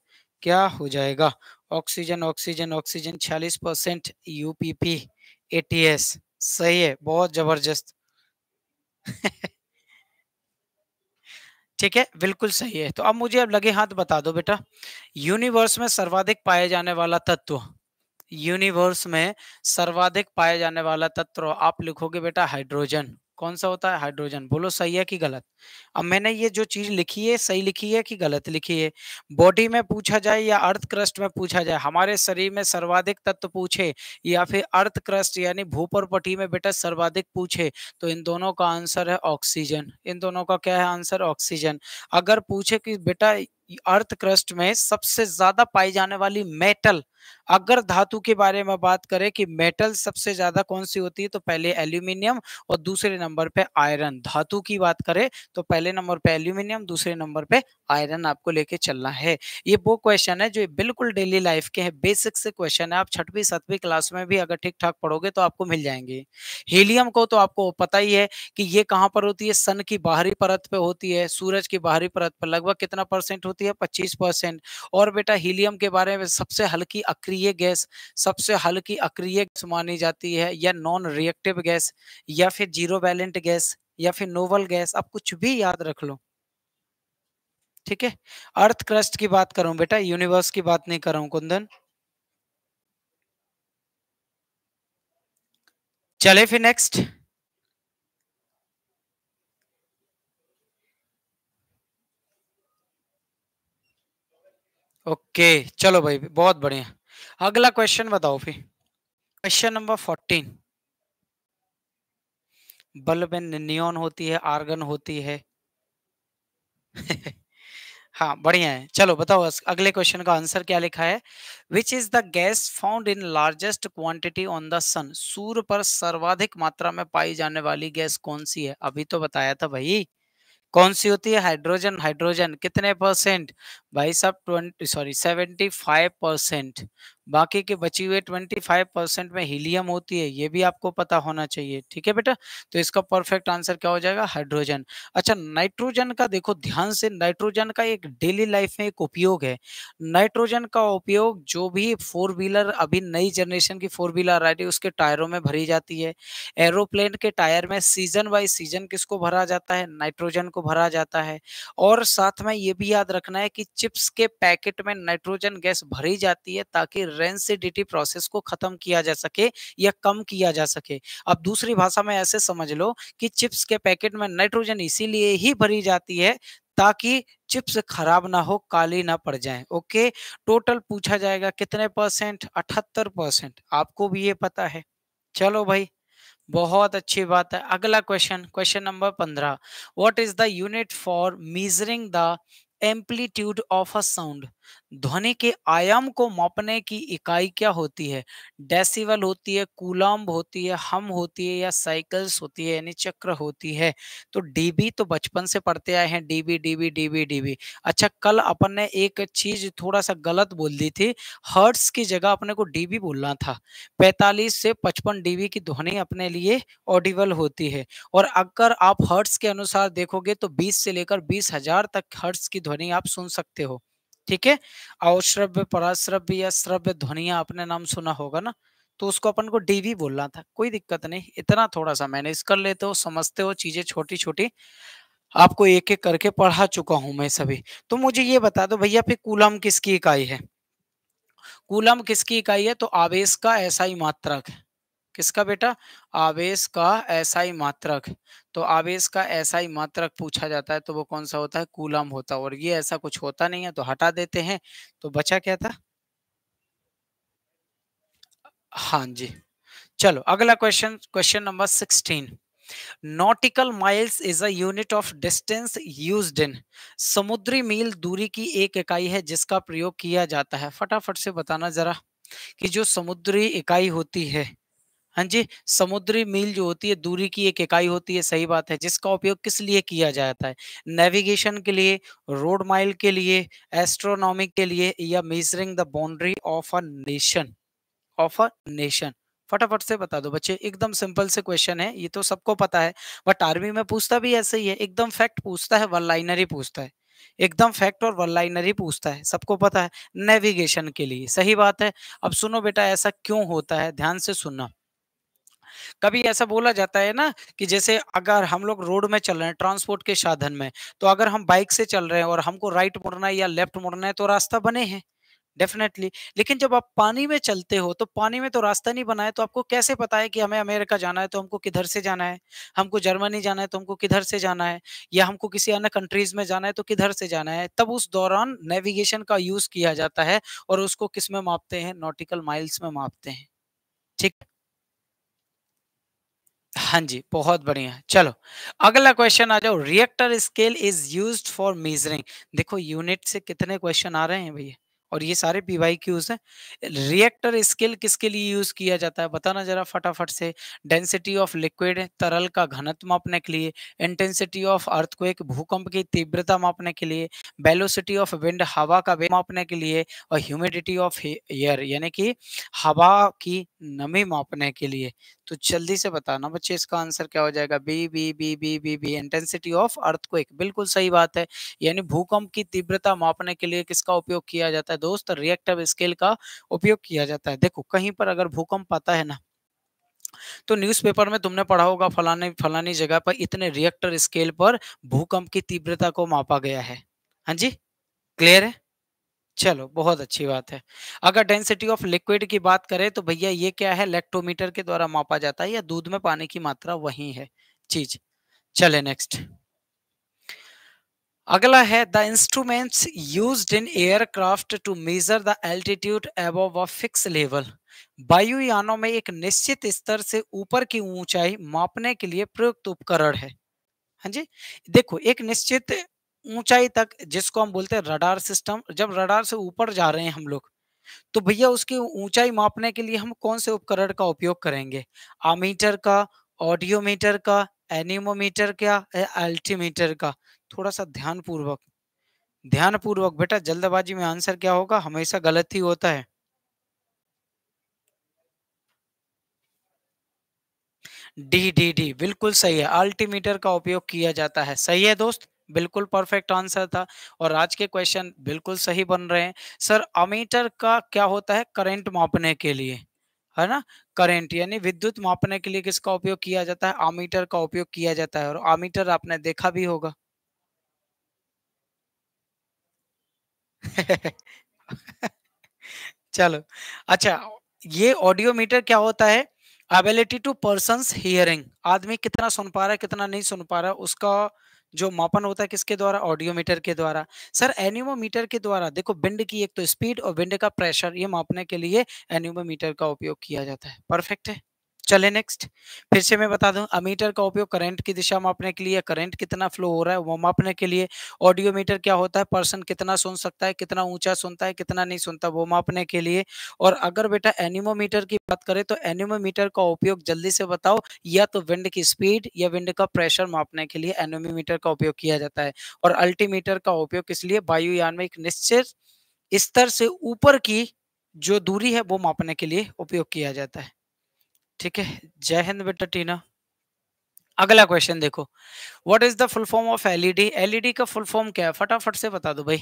क्या हो जाएगा ऑक्सीजन ऑक्सीजन ऑक्सीजन छियालीस परसेंट यूपीपी सही है बहुत जबरदस्त ठीक है बिल्कुल सही है तो अब मुझे अब लगे हाथ बता दो बेटा यूनिवर्स में सर्वाधिक पाए जाने वाला तत्व यूनिवर्स में सर्वाधिक पाए जाने वाला तत्व आप लिखोगे बेटा हाइड्रोजन कौन सा होता है हाइड्रोजन बोलो सही है कि गलत अब मैंने ये जो चीज लिखी है सही लिखी है कि गलत लिखी है बॉडी में पूछा जाए या अर्थ क्रस्ट में पूछा जाए हमारे शरीर में सर्वाधिक तत्व पूछे या फिर अर्थ क्रस्ट यानी भूपरपटी में बेटा सर्वाधिक पूछे तो इन दोनों का आंसर है ऑक्सीजन इन दोनों का क्या है आंसर ऑक्सीजन अगर पूछे कि बेटा अर्थ क्रस्ट में सबसे ज्यादा पाई जाने वाली मेटल अगर धातु के बारे में बात करें कि मेटल सबसे ज्यादा कौन सी होती है तो पहले एल्यूमिनियम और दूसरे नंबर पे आयरन धातु की बात करें तो पहले नंबर पे एल्यूमिनियम दूसरे नंबर पे आयरन आपको लेके चलना है ये वो क्वेश्चन है जो बिल्कुल डेली लाइफ के हैं बेसिक से क्वेश्चन है आप छठवीं सातवीं क्लास में भी अगर ठीक ठाक पढ़ोगे तो आपको मिल जाएंगे हीलियम को तो आपको पता ही है कि ये कहाँ पर होती है सन की बाहरी परत पे होती है सूरज की बाहरी परत पर लगभग कितना परसेंट होती है पच्चीस परसेंट और बेटा हीलियम के बारे में सबसे हल्की अक्रिय गैस सबसे हल्की अक्रिय मानी जाती है या नॉन रिएक्टिव गैस या फिर जीरो बैलेंट गैस या फिर नोवल गैस आप कुछ भी याद रख लो ठीक है अर्थ क्रस्ट की बात करूं बेटा यूनिवर्स की बात नहीं कर रहा हूं कुंदन चले फिर नेक्स्ट ओके चलो भाई बहुत बढ़िया अगला क्वेश्चन बताओ फिर क्वेश्चन नंबर फोर्टीन बल्ब में नियोन होती है आर्गन होती है हाँ बढ़िया है चलो बताओ अगले क्वेश्चन का आंसर क्या लिखा है which is the gas found in largest quantity on the sun सूर्य पर सर्वाधिक मात्रा में पाई जाने वाली गैस कौन सी है अभी तो बताया था भाई कौन सी होती है हाइड्रोजन हाइड्रोजन कितने परसेंट भाई साहब twenty sorry seventy five percent बाकी के बची हुए ट्वेंटी फाइव परसेंट में हीलियम होती है ये भी आपको पता होना चाहिए ठीक है बेटा तो इसका परफेक्ट आंसर क्या हो जाएगा हाइड्रोजन अच्छा नाइट्रोजन का देखो ध्यान से नाइट्रोजन का एक डेली लाइफ में एक उपयोग है नाइट्रोजन का उपयोग जो भी फोर व्हीलर अभी नई जनरेशन की फोर व्हीलर आ रही उसके टायरों में भरी जाती है एरोप्लेन के टायर में सीजन बाई सीजन किसको भरा जाता है नाइट्रोजन को भरा जाता है और साथ में ये भी याद रखना है कि चिप्स के पैकेट में नाइट्रोजन गैस भरी जाती है ताकि रेंसिडिटी प्रोसेस को खत्म किया जा सके या कम किया जा सके अब दूसरी भाषा में ऐसे समझ लो कि चिप्स के पैकेट में नाइट्रोजन इसीलिए ही भरी जाती है ताकि चिप्स खराब ना हो काली ना पड़ जाए ओके टोटल पूछा जाएगा कितने परसेंट अठहत्तर परसेंट आपको भी ये पता है चलो भाई बहुत अच्छी बात है अगला क्वेश्चन क्वेश्चन नंबर पंद्रह what is the unit for measuring the amplitude of a sound ध्वनि के आयाम को मापने की इकाई क्या होती है डेसिवल होती है कूलम्ब होती है हम होती है या साइकिल्स होती है यानी चक्र होती है तो डीबी तो बचपन से पढ़ते आए हैं डीबी डीबी डीबी डीबी अच्छा कल अपन ने एक चीज थोड़ा सा गलत बोल दी थी हर्ट्स की जगह अपने को डीबी बोलना था पैतालीस से पचपन डीबी की ध्वनि अपने लिए ऑडिबल होती है और अगर आप हर्ट्स के अनुसार देखोगे तो बीस से लेकर बीस हजार तक हर्ट्स की ध्वनि आप सुन सकते हो ठीक है अवश्रव्य पराश्रव्य या श्रव्य ध्वनिया अपने नाम सुना होगा ना तो उसको अपन को डीवी बोलना था कोई दिक्कत नहीं इतना थोड़ा सा मैनेज कर लेते हो समझते हो चीजें छोटी छोटी आपको एक एक करके पढ़ा चुका हूं मैं सभी तो मुझे ये बता दो भैया फिर कूलम किसकी इकाई है कूलम किसकी इकाई है तो आवेश का ऐसा ही मात्रक किसका बेटा आवेश का ऐसा ही मात्रक तो आवेश का ऐसा ही मात्रक पूछा जाता है तो वो कौन सा होता है कूलम होता है और ये ऐसा कुछ होता नहीं है तो हटा देते हैं तो बचा क्या था हाँ जी चलो अगला question question number sixteen nautical miles is a unit of distance used in समुद्री मील दूरी की एक इकाई है जिसका प्रयोग किया जाता है फटाफट से बताना जरा कि जो समुद्री इकाई होती है हाँ जी समुद्री मील जो होती है दूरी की एक इकाई होती है सही बात है जिसका उपयोग किस लिए किया जाता है नेविगेशन के लिए रोड माइल के लिए एस्ट्रोनॉमी के लिए या measuring the boundary of a nation of a nation फटाफट से बता दो बच्चे एकदम सिंपल से क्वेश्चन है ये तो सबको पता है बट आर्मी में पूछता भी ऐसे ही है एकदम फैक्ट पूछता है वन लाइनर ही पूछता है एकदम फैक्ट और वन लाइनर ही पूछता है सबको पता है नेविगेशन के लिए सही बात है अब सुनो बेटा ऐसा क्यों होता है ध्यान से सुनना कभी ऐसा बोला जाता है ना कि जैसे अगर हम लोग रोड में चल रहे हैं ट्रांसपोर्ट के साधन में तो अगर हम बाइक से चल रहे हैं और हमको राइट मुड़ना है या लेफ्ट मुड़ना है तो रास्ता बने हैं डेफिनेटली लेकिन जब आप पानी में चलते हो तो पानी में तो रास्ता नहीं बना है तो आपको कैसे पता है कि हमें अमेरिका जाना है तो हमको किधर से जाना है हमको जर्मनी जाना है तो हमको किधर से जाना है या हमको किसी अन्य कंट्रीज में जाना है तो किधर से जाना है तब उस दौरान नेविगेशन का यूज किया जाता है और उसको किस में मापते हैं नोटिकल माइल्स में मापते हैं ठीक हाँ जी बहुत बढ़िया चलो अगला क्वेश्चन आ जाओ Richter scale is used for measuring देखो यूनिट से कितने क्वेश्चन आ रहे हैं भैया और ये सारे पी वाई क्यूज है रिएक्टर स्केल किसके लिए यूज किया जाता है बताना जरा फटाफट से डेंसिटी ऑफ लिक्विड तरल का घनत्व मापने के लिए इंटेंसिटी ऑफ अर्थक्वेक भूकंप की तीव्रता मापने के लिए वेलोसिटी ऑफ विंड हवा का वेग मापने के लिए और ह्यूमिडिटी ऑफ एयर यानी कि हवा की नमी मापने के लिए तो जल्दी से बताना बच्चे इसका आंसर क्या हो जाएगा B B B B B B intensity of earth को एक बिल्कुल सही बात है यानी भूकंप की तीव्रता मापने के लिए किसका उपयोग किया जाता है दोस्त रिएक्टिव स्केल का उपयोग किया जाता है देखो कहीं पर अगर भूकंप आता है ना तो न्यूज़पेपर में तुमने पढ़ा होगा फलाने फलानी जगह पर इतने रिएक्टर स्केल पर भूकंप की तीव्रता को मापा गया है हाँ जी क्लियर है चलो बहुत अच्छी बात है अगर डेंसिटी ऑफ लिक्विड की बात करें तो भैया ये क्या है लेक्टोमीटर के द्वारा मापा जाता है या दूध में पानी की मात्रा वही है चीज चले नेक्स्ट अगला है the instruments use in aircraft to measure the altitude एब फिक्स लेवल वायुयानों में एक निश्चित स्तर से ऊपर की ऊंचाई मापने के लिए प्रयुक्त उपकरण है हाँ जी देखो एक निश्चित ऊंचाई तक जिसको हम बोलते हैं रडार सिस्टम जब रडार से ऊपर जा रहे हैं हम लोग तो भैया उसकी ऊंचाई मापने के लिए हम कौन से उपकरण का उपयोग करेंगे आमीटर का ऑडियोमीटर का एनिमोमीटर का अल्टीमीटर का थोड़ा सा ध्यान पूर्वक बेटा जल्दबाजी में आंसर क्या होगा हमेशा गलत ही होता है डी डी डी बिल्कुल सही है अल्टीमीटर का उपयोग किया जाता है सही है दोस्त बिल्कुल परफेक्ट आंसर था और आज के क्वेश्चन बिल्कुल सही बन रहे हैं सर अमीटर का क्या होता है करंट मापने के लिए है ना करंट यानी विद्युत मापने के लिए किसका उपयोग किया जाता है अमीटर का उपयोग किया जाता है और अमीटर आपने देखा भी होगा चलो अच्छा ये ऑडियोमीटर क्या होता है एबिलिटी टू पर्सन हियरिंग आदमी कितना सुन पा रहा है कितना नहीं सुन पा रहा है उसका जो मापन होता है किसके द्वारा ऑडियोमीटर के द्वारा सर एनिमोमीटर के द्वारा देखो बिंड की एक तो स्पीड और बिंड का प्रेशर ये मापने के लिए एनिमोमीटर का उपयोग किया जाता है परफेक्ट है चले नेक्स्ट फिर से मैं बता दूं अमीटर का उपयोग करंट की दिशा मापने के लिए करंट कितना फ्लो हो रहा है वो मापने के लिए ऑडियोमीटर क्या होता है पर्सन कितना सुन सकता है कितना ऊंचा सुनता है कितना नहीं सुनता वो मापने के लिए और अगर बेटा एनिमोमीटर की बात करें तो एनिमोमीटर का उपयोग जल्दी से बताओ या तो विंड की स्पीड या विंड का प्रेशर मापने के लिए एनिमोमीटर का उपयोग किया जाता है और अल्टीमीटर का उपयोग इसलिए वायुयान में एक निश्चित स्तर से ऊपर की जो दूरी है वो मापने के लिए उपयोग किया जाता है ठीक है जय हिंद बेटा टीना अगला क्वेश्चन देखो what is the full form of LED LED का फुल फॉर्म क्या है फटाफट से बता दो भाई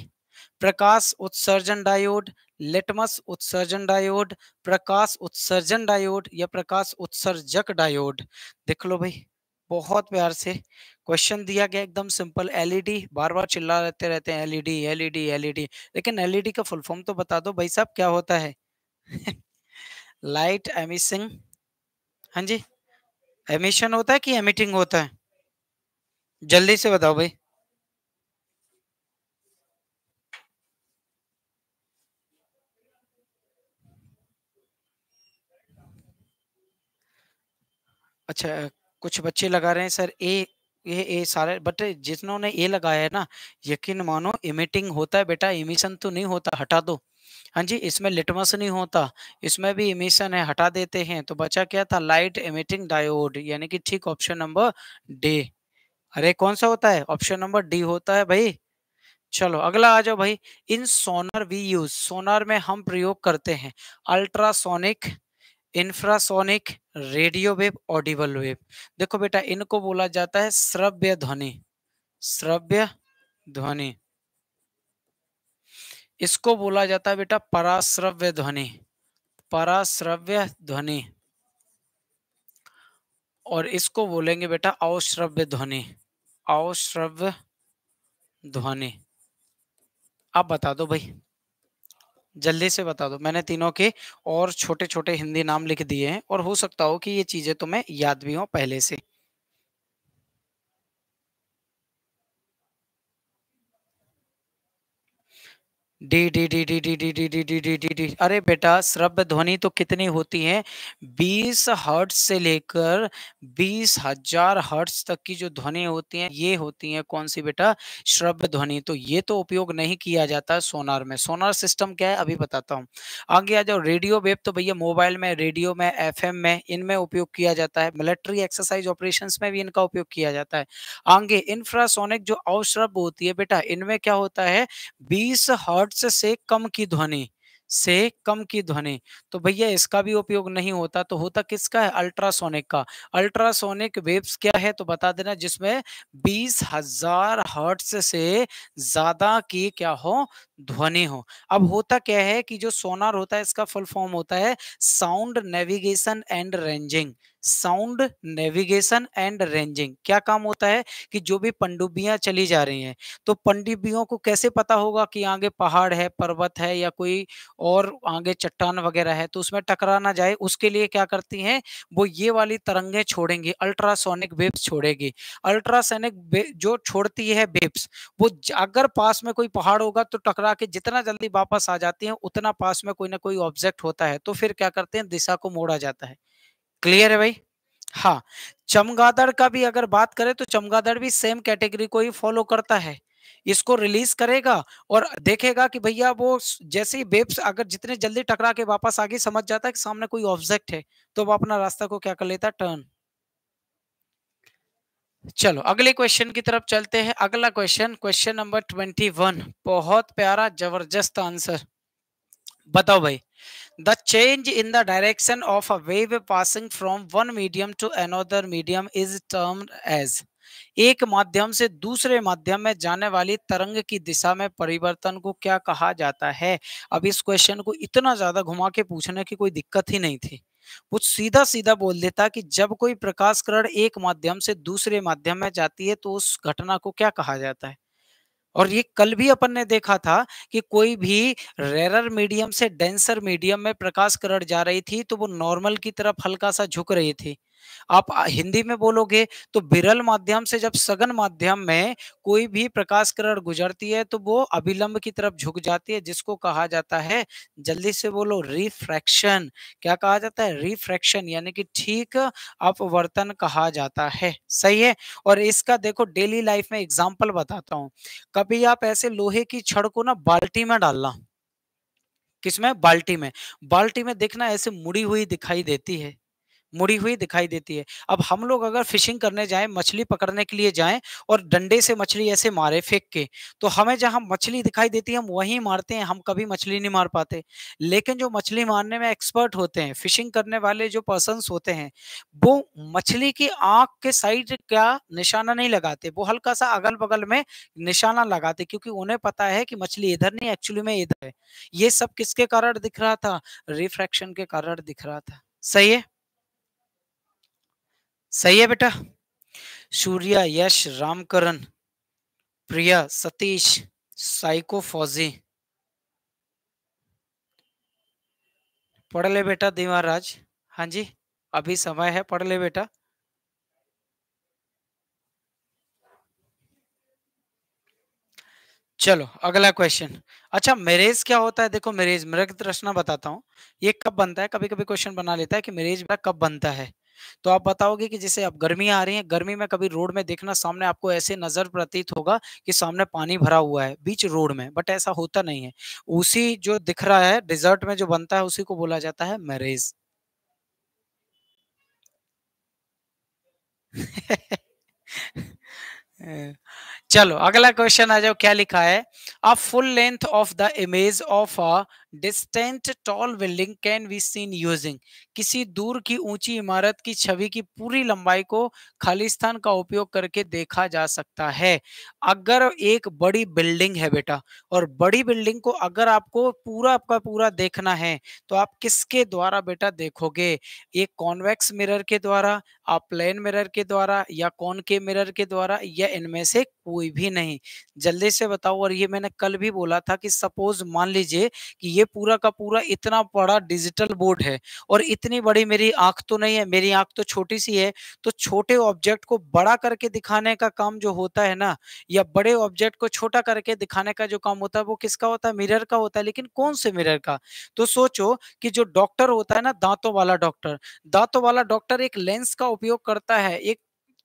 प्रकाश उत्सर्जन डायोड लिटमस उत्सर्जन डायोड प्रकाश उत्सर्जन डायोड या प्रकाश उत्सर्जक डायोड देख लो भाई बहुत प्यार से क्वेश्चन दिया गया एकदम सिंपल एलईडी e बार बार चिल्ला रहते रहते हैं एलईडी एलईडी एलईडी लेकिन एलईडी e का फुल फॉर्म तो बता दो भाई साहब क्या होता है लाइट एमिसिंग हाँ जी एमिशन होता है कि एमिटिंग होता है जल्दी से बताओ भाई अच्छा कुछ बच्चे लगा रहे हैं सर ए ये ए सारे बट जिन्होंने ए लगाया है ना यकीन मानो इमिटिंग होता है बेटा इमिशन तो नहीं होता हटा दो हाँ जी इसमें लिटमस नहीं होता इसमें भी इमिशन है हटा देते हैं तो बचा क्या था लाइट इमिटिंग डायोड यानी कि ठीक ऑप्शन नंबर डी अरे कौन सा होता है ऑप्शन नंबर डी होता है भाई चलो अगला आ जाओ भाई इन सोनर वी यूज सोनर में हम प्रयोग करते हैं ultrasonic infrasonic radio wave audible wave देखो बेटा इनको बोला जाता है श्रव्य ध्वनि श्रव्य ध्वनि इसको बोला जाता है बेटा पराश्रव्य ध्वनि पराश्रव्य ध्वनि और इसको बोलेंगे बेटा अवश्रव्य ध्वनि अवश्रव्य ध्वनि आप बता दो भाई जल्दी से बता दो मैंने तीनों के और छोटे छोटे हिंदी नाम लिख दिए हैं और हो सकता हो कि ये चीजें तुम्हें याद भी हो पहले से D D D D D D D D D D D D अरे बेटा श्रव्य ध्वनि तो कितनी होती है बीस हर्ट से लेकर बीस हजार हर्ट तक की जो ध्वनि होती है ये होती है कौन सी बेटा श्रव्य ध्वनि तो ये तो उपयोग नहीं किया जाता सोनार में सोनार सिस्टम क्या है अभी बताता हूँ आगे आ जाओ रेडियो वेब तो भैया मोबाइल में रेडियो में एफ में इनमें उपयोग किया जाता है मिलिट्री एक्सरसाइज ऑपरेशन में भी इनका उपयोग किया जाता है आगे इंफ्रासोनिक जो अवश्रव्य होती है बेटा इनमें क्या होता है बीस हर्ट हर्ट्स से कम की ध्वनि से कम की ध्वनि तो भैया इसका भी उपयोग नहीं होता तो होता किसका है अल्ट्रासोनिक का अल्ट्रासोनिक वेव्स क्या है तो बता देना जिसमें बीस हजार हर्ट्स से ज्यादा की क्या हो ध्वनि हो अब होता क्या है कि जो सोनार होता है इसका फुल फॉर्म होता है sound navigation and ranging sound navigation and ranging क्या काम होता है कि जो भी पंडुबियां चली जा रही हैं तो पंडुबियों को कैसे पता होगा कि आगे पहाड़ है पर्वत है या कोई और आगे चट्टान वगैरह है तो उसमें टकरा ना जाए उसके लिए क्या करती हैं वो ये वाली तरंगे छोड़ेंगी अल्ट्रासोनिक वेब्स छोड़ेगी अल्ट्रासोनिक जो छोड़ती है वेब्स वो अगर पास में कोई पहाड़ होगा तो टकरा दोहरा के जितना जल्दी वापस आ जाती हैं उतना पास में कोई ना कोई ऑब्जेक्ट होता है तो फिर क्या करते हैं दिशा को मोड़ा जाता है क्लियर है भाई हाँ चमगादड़ का भी अगर बात करें तो चमगादड़ भी सेम कैटेगरी को ही फॉलो करता है इसको रिलीज करेगा और देखेगा कि भैया वो जैसे ही बेब्स अगर जितने जल्दी टकरा के वापस आगे समझ जाता है कि सामने कोई ऑब्जेक्ट है तो वो अपना रास्ता को क्या कर लेता है टर्न चलो अगले क्वेश्चन की तरफ चलते हैं अगला question question number twenty one बहुत प्यारा जबरदस्त आंसर बताओ भाई the change in the direction of a wave passing from one medium to another medium is term as एक माध्यम से दूसरे माध्यम में जाने वाली तरंग की दिशा में परिवर्तन को क्या कहा जाता है अब इस क्वेश्चन को इतना ज्यादा घुमा के पूछने की कोई दिक्कत ही नहीं थी वो सीधा सीधा बोल देता कि जब कोई प्रकाश करण एक माध्यम से दूसरे माध्यम में जाती है तो उस घटना को क्या कहा जाता है और ये कल भी अपन ने देखा था कि कोई भी रेरर मीडियम से डेंसर मीडियम में प्रकाश करण जा रही थी तो वो नॉर्मल की तरफ हल्का सा झुक रही थी आप हिंदी में बोलोगे तो बिरल माध्यम से जब सघन माध्यम में कोई भी प्रकाश किरण गुजरती है तो वो अभिलंब की तरफ झुक जाती है जिसको कहा जाता है जल्दी से बोलो रिफ्रैक्शन क्या कहा जाता है रिफ्रैक्शन यानी कि ठीक अपवर्तन कहा जाता है सही है और इसका देखो डेली लाइफ में एग्जाम्पल बताता हूँ कभी आप ऐसे लोहे की छड़ को ना बाल्टी में डालना किसमें बाल्टी में बाल्टी में देखना ऐसे मुड़ी हुई दिखाई देती है मुड़ी हुई दिखाई देती है अब हम लोग अगर फिशिंग करने जाएं मछली पकड़ने के लिए जाएं और डंडे से मछली ऐसे मारे फेंक के तो हमें जहां मछली दिखाई देती है हम वहीं मारते हैं हम कभी मछली नहीं मार पाते लेकिन जो मछली मारने में एक्सपर्ट होते हैं फिशिंग करने वाले जो पर्सन होते हैं वो मछली की आंख के साइड का निशाना नहीं लगाते वो हल्का सा अगल बगल में निशाना लगाते क्योंकि उन्हें पता है कि मछली इधर नहीं एक्चुअली में इधर है ये सब किसके कारण दिख रहा था रिफ्रैक्शन के कारण दिख रहा था सही है सही है बेटा सूर्या यश रामकरण प्रिया सतीश साइको फौजी पढ़ ले बेटा दीवार राज हाँ जी अभी समय है पढ़ ले बेटा चलो अगला क्वेश्चन अच्छा मेरेज क्या होता है देखो मेरेज मृत रचना बताता हूँ ये कब बनता है कभी कभी क्वेश्चन बना लेता है कि मेरेज कब बनता है तो आप बताओगे कि जैसे अब गर्मी आ रही है गर्मी में कभी रोड में देखना सामने आपको ऐसे नजर प्रतीत होगा कि सामने पानी भरा हुआ है बीच रोड में बट ऐसा होता नहीं है उसी जो दिख रहा है डिजर्ट में जो बनता है उसी को बोला जाता है मैरेज चलो अगला क्वेश्चन आ जाओ क्या लिखा है a full length of the image of a distant tall building can be seen using किसी दूर की ऊंची इमारत की छवि की पूरी लंबाई को खाली स्थान का उपयोग करके देखा जा सकता है अगर एक बड़ी बिल्डिंग है बेटा और बड़ी बिल्डिंग को अगर आपको पूरा आपका पूरा देखना है तो आप किसके द्वारा बेटा देखोगे एक कॉन्वेक्स मिरर के द्वारा आप प्लेन मिरर के द्वारा या कौन के मिरर के द्वारा या इनमें से कोई भी नहीं जल्दी से बताओ और ये मैंने कल भी बोला था कि सपोज मान लीजिए कि ये पूरा का पूरा इतना बड़ा डिजिटल बोर्ड है और इतनी बड़ी मेरी आंख तो नहीं है मेरी आंख तो छोटी सी है तो छोटे ऑब्जेक्ट को बड़ा करके दिखाने का काम जो होता है ना या बड़े ऑब्जेक्ट को छोटा करके दिखाने का जो काम होता है वो किसका होता है मिरर का होता है लेकिन कौन से मिरर का तो सोचो कि जो डॉक्टर होता है ना दांतों वाला डॉक्टर दांतों वाला डॉक्टर एक लेंस का उपयोग करता है एक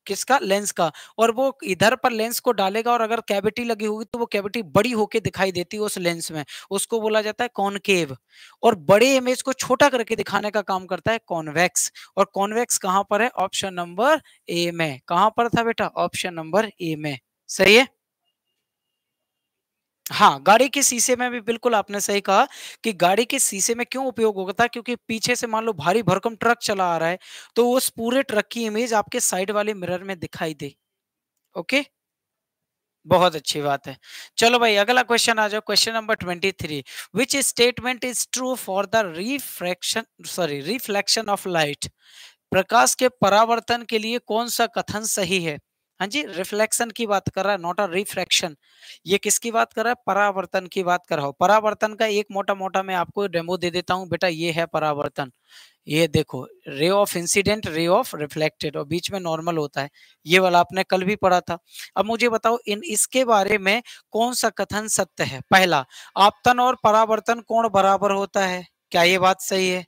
किसका लेंस का और वो इधर पर लेंस को डालेगा और अगर कैविटी लगी होगी तो वो कैविटी बड़ी होके दिखाई देती है उस लेंस में उसको बोला जाता है कॉनकेव और बड़े इमेज को छोटा करके दिखाने का काम करता है कॉन्वेक्स और कॉन्वेक्स कहाँ पर है ऑप्शन नंबर ए में कहा पर था बेटा ऑप्शन नंबर ए में सही है हाँ गाड़ी के शीशे में भी बिल्कुल आपने सही कहा कि गाड़ी के शीशे में क्यों उपयोग होता है क्योंकि पीछे से मान लो भारी भरकम ट्रक चला आ रहा है तो उस पूरे ट्रक की इमेज आपके साइड वाले मिरर में दिखाई दे ओके बहुत अच्छी बात है चलो भाई अगला क्वेश्चन आ जाओ question number twenty three which statement is true for the refraction sorry reflection of light प्रकाश के परावर्तन के लिए कौन सा कथन सही है हाँ जी रिफ्लेक्शन की बात कर रहा है नॉट अ रिफ्रैक्शन ये किसकी बात कर रहा है परावर्तन की बात कर रहा हूँ परावर्तन का एक मोटा मोटा मैं आपको डेमो दे देता हूँ बेटा ये है परावर्तन ये देखो ray of incident ray of reflected और बीच में नॉर्मल होता है ये वाला आपने कल भी पढ़ा था अब मुझे बताओ इन इसके बारे में कौन सा कथन सत्य है पहला आपतन और परावर्तन कोण बराबर होता है क्या ये बात सही है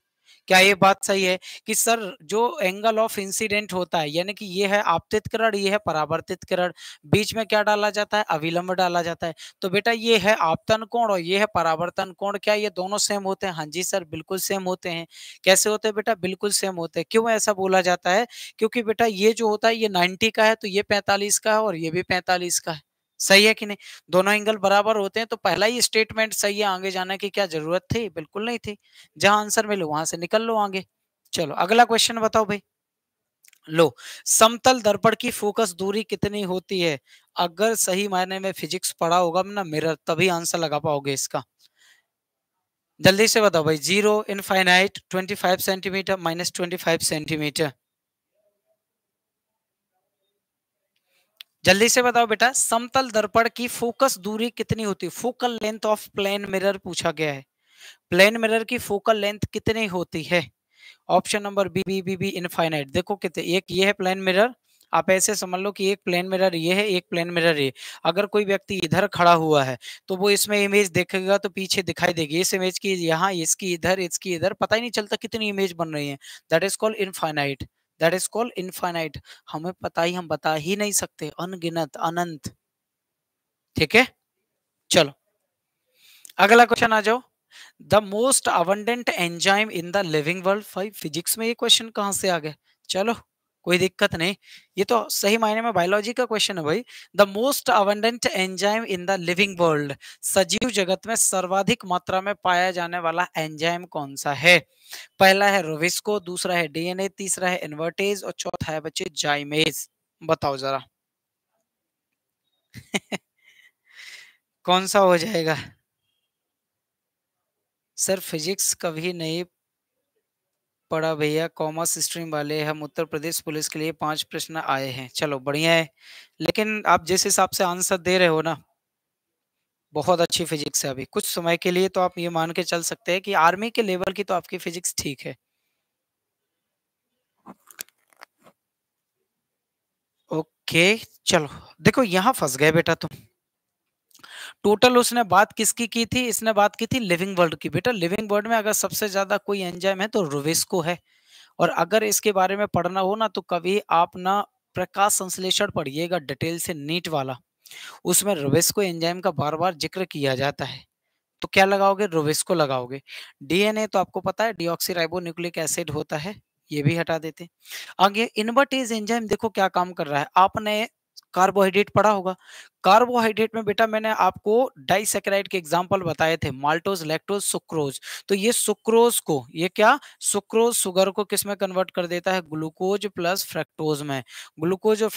क्या ये बात सही है कि सर जो एंगल ऑफ इंसिडेंट होता है यानी कि ये है आपतित किरण ये है परावर्तित किरण बीच में क्या डाला जाता है अविलंब डाला जाता है तो बेटा ये है आपतन कोण और ये है परावर्तन कोण क्या ये दोनों सेम होते हैं हाँ जी सर बिल्कुल सेम होते हैं कैसे होते हैं बेटा बिल्कुल सेम होते हैं क्यों ऐसा बोला जाता है क्योंकि बेटा ये जो होता है ये नाइन्टी का है तो ये पैंतालीस का है और ये भी पैंतालीस का है सही है कि नहीं दोनों एंगल बराबर होते हैं तो पहला ही स्टेटमेंट सही है आगे जाने की क्या जरूरत थी बिल्कुल नहीं थी जहां आंसर मिले वहां से निकल लो आगे चलो अगला क्वेश्चन बताओ भाई लो समतल दर्पण की फोकस दूरी कितनी होती है अगर सही मायने में फिजिक्स पढ़ा होगा ना मिरर तभी आंसर लगा पाओगे इसका जल्दी से बताओ भाई zero infinite twenty five centimetre minus twenty five centimetre जल्दी से बताओ बेटा समतल दर्पण की फोकस दूरी कितनी होती है focal length of plane mirror पूछा गया है प्लेन मिरर की फोकल लेंथ कितनी होती है option number B B B B infinite देखो कितने एक ये है प्लेन मिरर आप ऐसे समझ लो कि एक प्लेन मिरर ये है एक प्लेन मिरर ये अगर कोई व्यक्ति इधर खड़ा हुआ है तो वो इसमें इमेज देखेगा तो पीछे दिखाई देगी इस इमेज की यहाँ इसकी इधर इसकी इधर पता ही नहीं चलता कितनी इमेज बन रही है that is called infinite that is called infinite हमें पता ही हम बता ही नहीं सकते अनगिनत अनंत ठीक है चलो अगला क्वेश्चन आ जाओ the most abundant enzyme in the living world five physics में ये क्वेश्चन कहां से आ गए चलो कोई दिक्कत नहीं ये तो सही मायने में बायोलॉजी का क्वेश्चन है भाई the most abundant enzyme in the living world सजीव जगत में सर्वाधिक मात्रा में पाया जाने वाला एंजाइम कौन सा है पहला है रोविस्को दूसरा है डीएनए तीसरा है इन्वर्टेज और चौथा है बच्चे जाइमेज बताओ जरा कौन सा हो जाएगा सर फिजिक्स कभी नहीं पढ़ा भैया कॉमर्स स्ट्रीम वाले हम उत्तर प्रदेश पुलिस के लिए पांच प्रश्न आए हैं चलो बढ़िया है लेकिन आप जिस हिसाब से आंसर दे रहे हो ना बहुत अच्छी फिजिक्स है अभी कुछ समय के लिए तो आप ये मान के चल सकते हैं कि आर्मी के लेवल की तो आपकी फिजिक्स ठीक है ओके चलो देखो यहाँ फंस गए बेटा तुम तो। टोटल उसने बात किसकी की थी इसने बात की थी लिविंग वर्ल्ड की बेटा लिविंग वर्ल्ड में अगर सबसे ज्यादा कोई एंजाइम है तो रोवेस्को है और अगर इसके बारे में पढ़ना हो ना तो कभी आप ना प्रकाश संश्लेषण पढ़िएगा डिटेल से नीट वाला उसमें रोवेस्को एंजाइम का बार बार जिक्र किया जाता है तो क्या लगाओगे रोवेस्को लगाओगे डीएनए तो आपको पता है डिऑक्सीराइबोन्यूक्लिक एसिड होता है ये भी हटा देते आगे इनवर्टेज एंजाइम देखो क्या काम कर रहा है आपने कार्बोहाइड्रेट पड़ा होगा कार्बोहाइड्रेट में बेटा मैंने आपको डाइसेक्राइड के एग्जाम्पल बताए थे माल्टोज लैक्टोज सुक्रोज तो ये सुक्रोज को ये क्या सुक्रोज सुगर को किस में कन्वर्ट कर देता है ग्लूकोज प्लस फ्रेक्टोज में ग्लूकोज और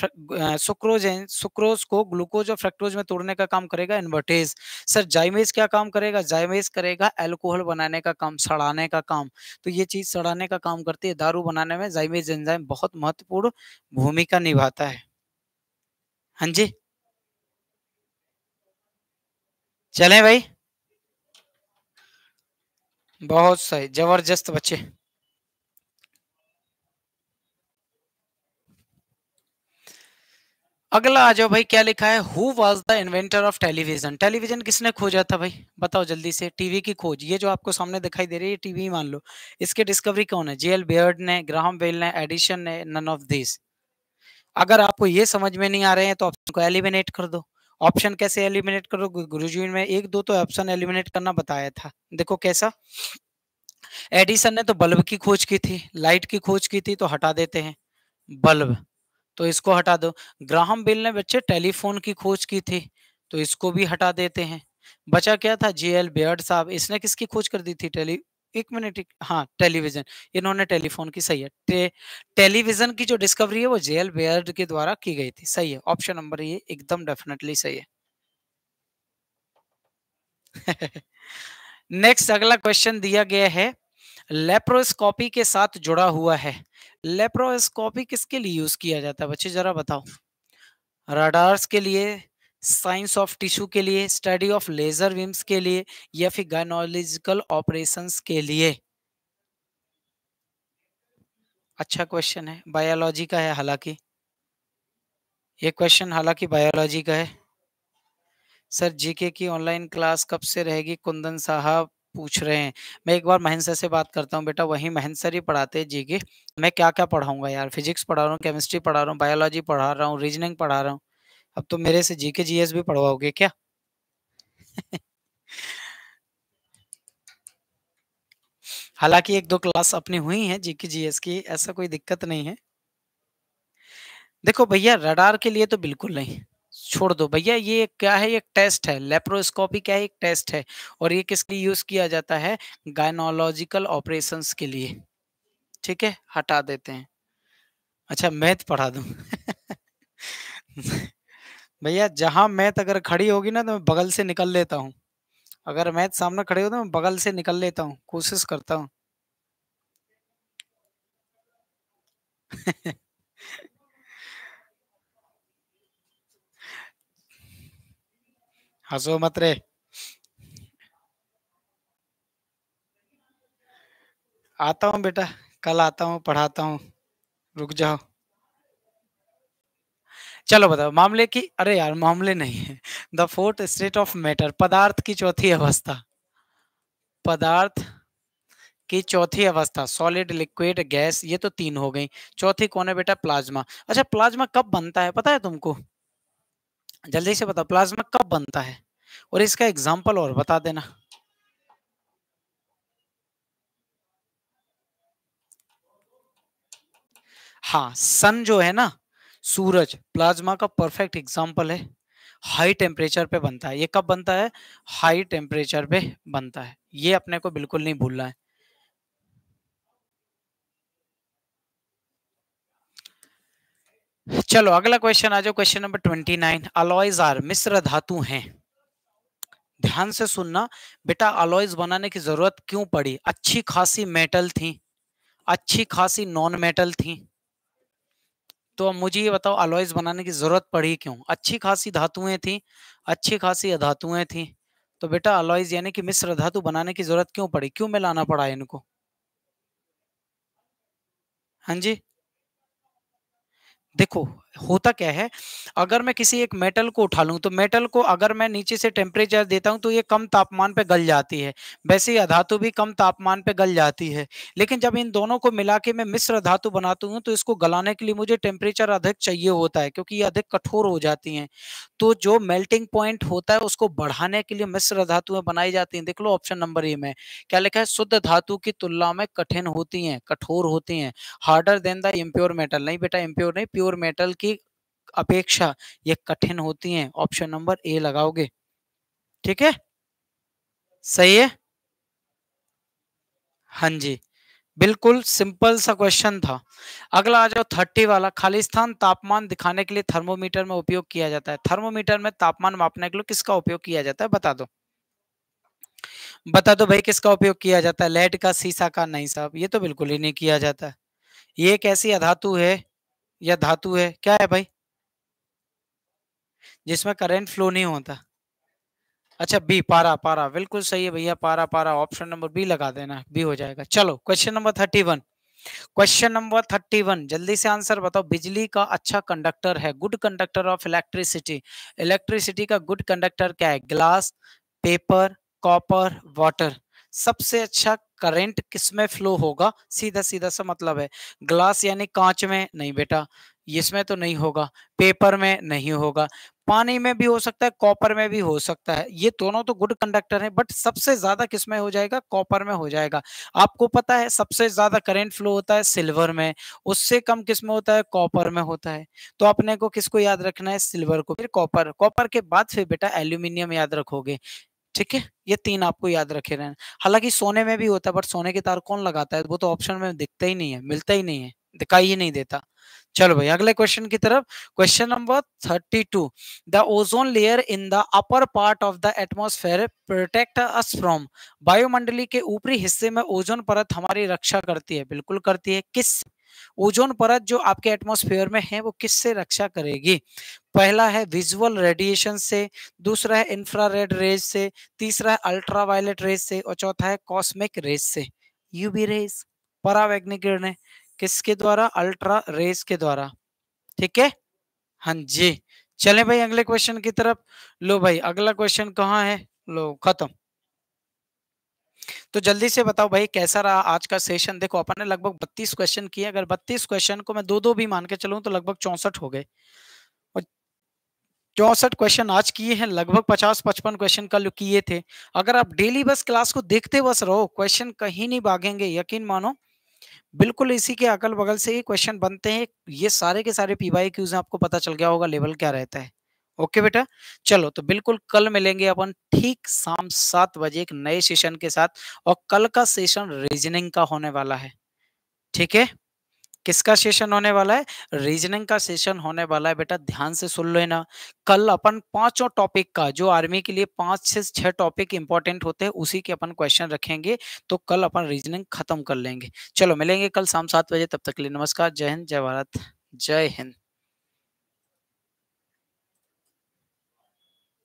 सुक्रोज है सुक्रोज को ग्लूकोज और फ्रेक्टोज में तोड़ने का काम करेगा इन्वर्टेज सर जाइमेज क्या काम करेगा जाइमेज करेगा एल्कोहल बनाने का काम सड़ाने का काम तो ये चीज सड़ाने का काम करती है दारू बनाने में जाइमेज एंजाइम बहुत महत्वपूर्ण भूमिका निभाता है हाँ जी चलें भाई बहुत सही जबरदस्त बच्चे अगला आ जाओ भाई क्या लिखा है who was the inventor of television television किसने खोजा था भाई बताओ जल्दी से टीवी की खोज ये जो आपको सामने दिखाई दे रही है टीवी मान लो इसके डिस्कवरी कौन है जेएल बियर्ड ने ग्राहम बेल ने एडिशन ने नन ऑफ दिस अगर आपको ये समझ में नहीं आ रहे हैं तो ऑप्शन को एलिमिनेट कर दो ऑप्शन कैसे एलिमिनेट करो गुरु जी में एक दो तो ऑप्शन एलिमिनेट करना बताया था देखो कैसा एडिसन ने तो बल्ब की खोज की थी लाइट की खोज की थी तो हटा देते हैं बल्ब तो इसको हटा दो ग्राहम बिल ने बच्चे टेलीफोन की खोज की थी तो इसको भी हटा देते हैं बचा क्या था जीएल एल साहब इसने किसकी खोज कर दी थी टेली एक मिनट हाँ टेलीविजन इन्होंने टेलीफोन की सही है टे, टेलीविजन की जो डिस्कवरी है वो जेएल बेयर्ड के द्वारा की गई थी सही है ऑप्शन नंबर ये एकदम डेफिनेटली सही है नेक्स्ट अगला क्वेश्चन दिया गया है लेप्रोस्कोपी के साथ जुड़ा हुआ है लेप्रोस्कोपी किसके लिए यूज किया जाता है बच्चे जरा बताओ रडार्स के लिए साइंस ऑफ टिश्यू के लिए स्टडी ऑफ लेजर विम्स के लिए या फिर गायनोलॉजिकल ऑपरेशन के लिए अच्छा क्वेश्चन है बायोलॉजी का है हालांकि ये क्वेश्चन हालांकि बायोलॉजी का है सर जीके की ऑनलाइन क्लास कब से रहेगी कुंदन साहब पूछ रहे हैं मैं एक बार महेंद्र से बात करता हूँ बेटा वही महेंद्र सर ही पढ़ाते हैं जीके मैं क्या क्या पढ़ाऊंगा यार फिजिक्स पढ़ा रहा हूँ केमिस्ट्री पढ़ा रहा हूँ बायोलॉजी पढ़ा रहा हूँ रीजनिंग पढ़ा रहा हूँ अब तो मेरे से जीके जीएस भी पढ़वाओगे क्या हालांकि एक दो क्लास अपनी हुई है जीके जीएस की ऐसा कोई दिक्कत नहीं है देखो भैया रडार के लिए तो बिल्कुल नहीं छोड़ दो भैया ये क्या है एक टेस्ट है लेप्रोस्कोपी क्या है एक टेस्ट है और ये किसके लिए यूज किया जाता है गायनोलॉजिकल ऑपरेशन के लिए ठीक है हटा देते हैं अच्छा मैथ पढ़ा दू भैया जहां मैथ अगर खड़ी होगी ना तो मैं बगल से निकल लेता हूँ अगर मैथ सामने खड़े हो तो मैं बगल से निकल लेता हूँ कोशिश करता हूँ हसो मत रे आता हूँ बेटा कल आता हूँ पढ़ाता हूँ रुक जाओ चलो बताओ मामले की अरे यार मामले नहीं है the fourth state of matter पदार्थ की चौथी अवस्था पदार्थ की चौथी अवस्था सॉलिड लिक्विड गैस ये तो तीन हो गई चौथी कौन है बेटा प्लाज्मा अच्छा प्लाज्मा कब बनता है पता है तुमको जल्दी से बताओ प्लाज्मा कब बनता है और इसका एग्जाम्पल और बता देना हाँ सन जो है ना सूरज प्लाज्मा का परफेक्ट एग्जाम्पल है हाई टेम्परेचर पे बनता है ये कब बनता है हाई टेम्परेचर पे बनता है ये अपने को बिल्कुल नहीं भूलना है चलो अगला क्वेश्चन आ जाओ question number twenty nine alloys are मिश्र धातु हैं ध्यान से सुनना बेटा अलॉयज बनाने की जरूरत क्यों पड़ी अच्छी खासी मेटल थी अच्छी खासी नॉन मेटल थी तो अब मुझे ये बताओ अलॉयज बनाने की जरूरत पड़ी क्यों अच्छी खासी धातुएं थी अच्छी खासी अधातुएं थी तो बेटा अलॉयज यानी कि मिश्र धातु बनाने की जरूरत क्यों पड़ी क्यों मिलाना पड़ा इनको हाँ जी देखो होता क्या है अगर मैं किसी एक मेटल को उठा लूँ तो मेटल को अगर मैं नीचे से टेम्परेचर देता हूँ तो ये कम तापमान पे गल जाती है वैसे ही अधातु भी कम तापमान पे गल जाती है लेकिन जब इन दोनों को मिला के मैं मिश्र धातु बनाती हूँ तो इसको गलाने के लिए मुझे टेम्परेचर अधिक चाहिए होता है क्योंकि ये अधिक कठोर हो जाती हैं तो जो मेल्टिंग पॉइंट होता है उसको बढ़ाने के लिए मिश्र धातुएं बनाई जाती हैं देख लो ऑप्शन नंबर ए में क्या लिखा है शुद्ध धातु की तुलना में कठिन होती है कठोर होती है harder than the impure metal नहीं बेटा इम्प्योर नहीं प्योर मेटल की अपेक्षा ये कठिन होती हैं ऑप्शन नंबर ए लगाओगे ठीक है सही है हाँ जी बिल्कुल सिंपल सा क्वेश्चन था अगला आ जाओ थर्टी वाला खालिस्तान तापमान दिखाने के लिए थर्मोमीटर में उपयोग किया जाता है थर्मोमीटर में तापमान मापने के लिए किसका उपयोग किया जाता है बता दो बता दो भाई किसका उपयोग किया जाता है लेड का सीसा का नहीं साहब ये तो बिल्कुल ही नहीं किया जाता ये कैसी अधातु है या धातु है क्या है भाई जिसमें करंट फ्लो नहीं होता अच्छा बी पारा पारा बिल्कुल सही है भैया पारा पारा ऑप्शन नंबर बी लगा देना बी हो जाएगा चलो question number thirty one question number thirty one जल्दी से आंसर बताओ बिजली का अच्छा कंडक्टर है good conductor of electricity electricity का गुड कंडक्टर क्या है ग्लास पेपर कॉपर वाटर सबसे अच्छा करंट किसमें फ्लो होगा सीधा सीधा सा मतलब है ग्लास यानी कांच में नहीं बेटा इसमें तो नहीं होगा पेपर में नहीं होगा पानी में भी हो सकता है कॉपर में भी हो सकता है ये दोनों तो गुड कंडक्टर है बट सबसे ज्यादा किस में हो जाएगा कॉपर में हो जाएगा आपको पता है सबसे ज्यादा करेंट फ्लो होता है सिल्वर में उससे कम किस में होता है कॉपर में होता है तो अपने को किसको याद रखना है सिल्वर को फिर कॉपर कॉपर के बाद फिर बेटा एल्यूमिनियम याद रखोगे ठीक है ये तीन आपको याद रखे रहना हालांकि सोने में भी होता है बट सोने के तार कौन लगाता है वो तो ऑप्शन में दिखता ही नहीं है मिलता ही नहीं है दिखाई ही नहीं देता चलो भाई अगले क्वेश्चन की तरफ question number thirty two the ozone layer in the upper part of the atmosphere protect us from वायुमंडली के ऊपरी हिस्से में ओजोन परत हमारी रक्षा करती है बिल्कुल करती है किस ओजोन परत जो आपके एटमॉस्फेयर में है वो किससे रक्षा करेगी पहला है विजुअल रेडिएशन से दूसरा है इंफ्रारेड रेज से तीसरा है अल्ट्रावायलेट रेज से और चौथा है कॉस्मिक रेज से यूबी रेज परावैग्निक किरणें किसके द्वारा अल्ट्रा रेस के द्वारा ठीक है हाँ जी चले भाई अगले क्वेश्चन की तरफ लो भाई अगला क्वेश्चन कहाँ है लो खत्म तो जल्दी से बताओ भाई कैसा रहा आज का सेशन देखो अपन ने लगभग 32 क्वेश्चन किए अगर 32 क्वेश्चन को मैं दो दो भी मान के चलू तो लगभग चौसठ हो गए और चौसठ क्वेश्चन आज किए हैं लगभग 50-55 क्वेश्चन कल किए थे अगर आप डेली बस क्लास को देखते बस रहो क्वेश्चन कहीं नहीं भागेंगे यकीन मानो बिल्कुल इसी के अगल बगल से ही क्वेश्चन बनते हैं ये सारे के सारे पी वाई क्यूज आपको पता चल गया होगा लेवल क्या रहता है ओके बेटा चलो तो बिल्कुल कल मिलेंगे अपन ठीक शाम सात बजे एक नए सेशन के साथ और कल का सेशन रीजनिंग का होने वाला है ठीक है किसका सेशन होने वाला है रीजनिंग का सेशन होने वाला है बेटा ध्यान से सुन लो ना कल अपन पांचों टॉपिक का जो आर्मी के लिए पांच से छह टॉपिक इंपॉर्टेंट होते हैं उसी के अपन क्वेश्चन रखेंगे तो कल अपन रीजनिंग खत्म कर लेंगे चलो मिलेंगे कल शाम सात बजे तब तक के लिए नमस्कार जय हिंद जय भारत जय हिंद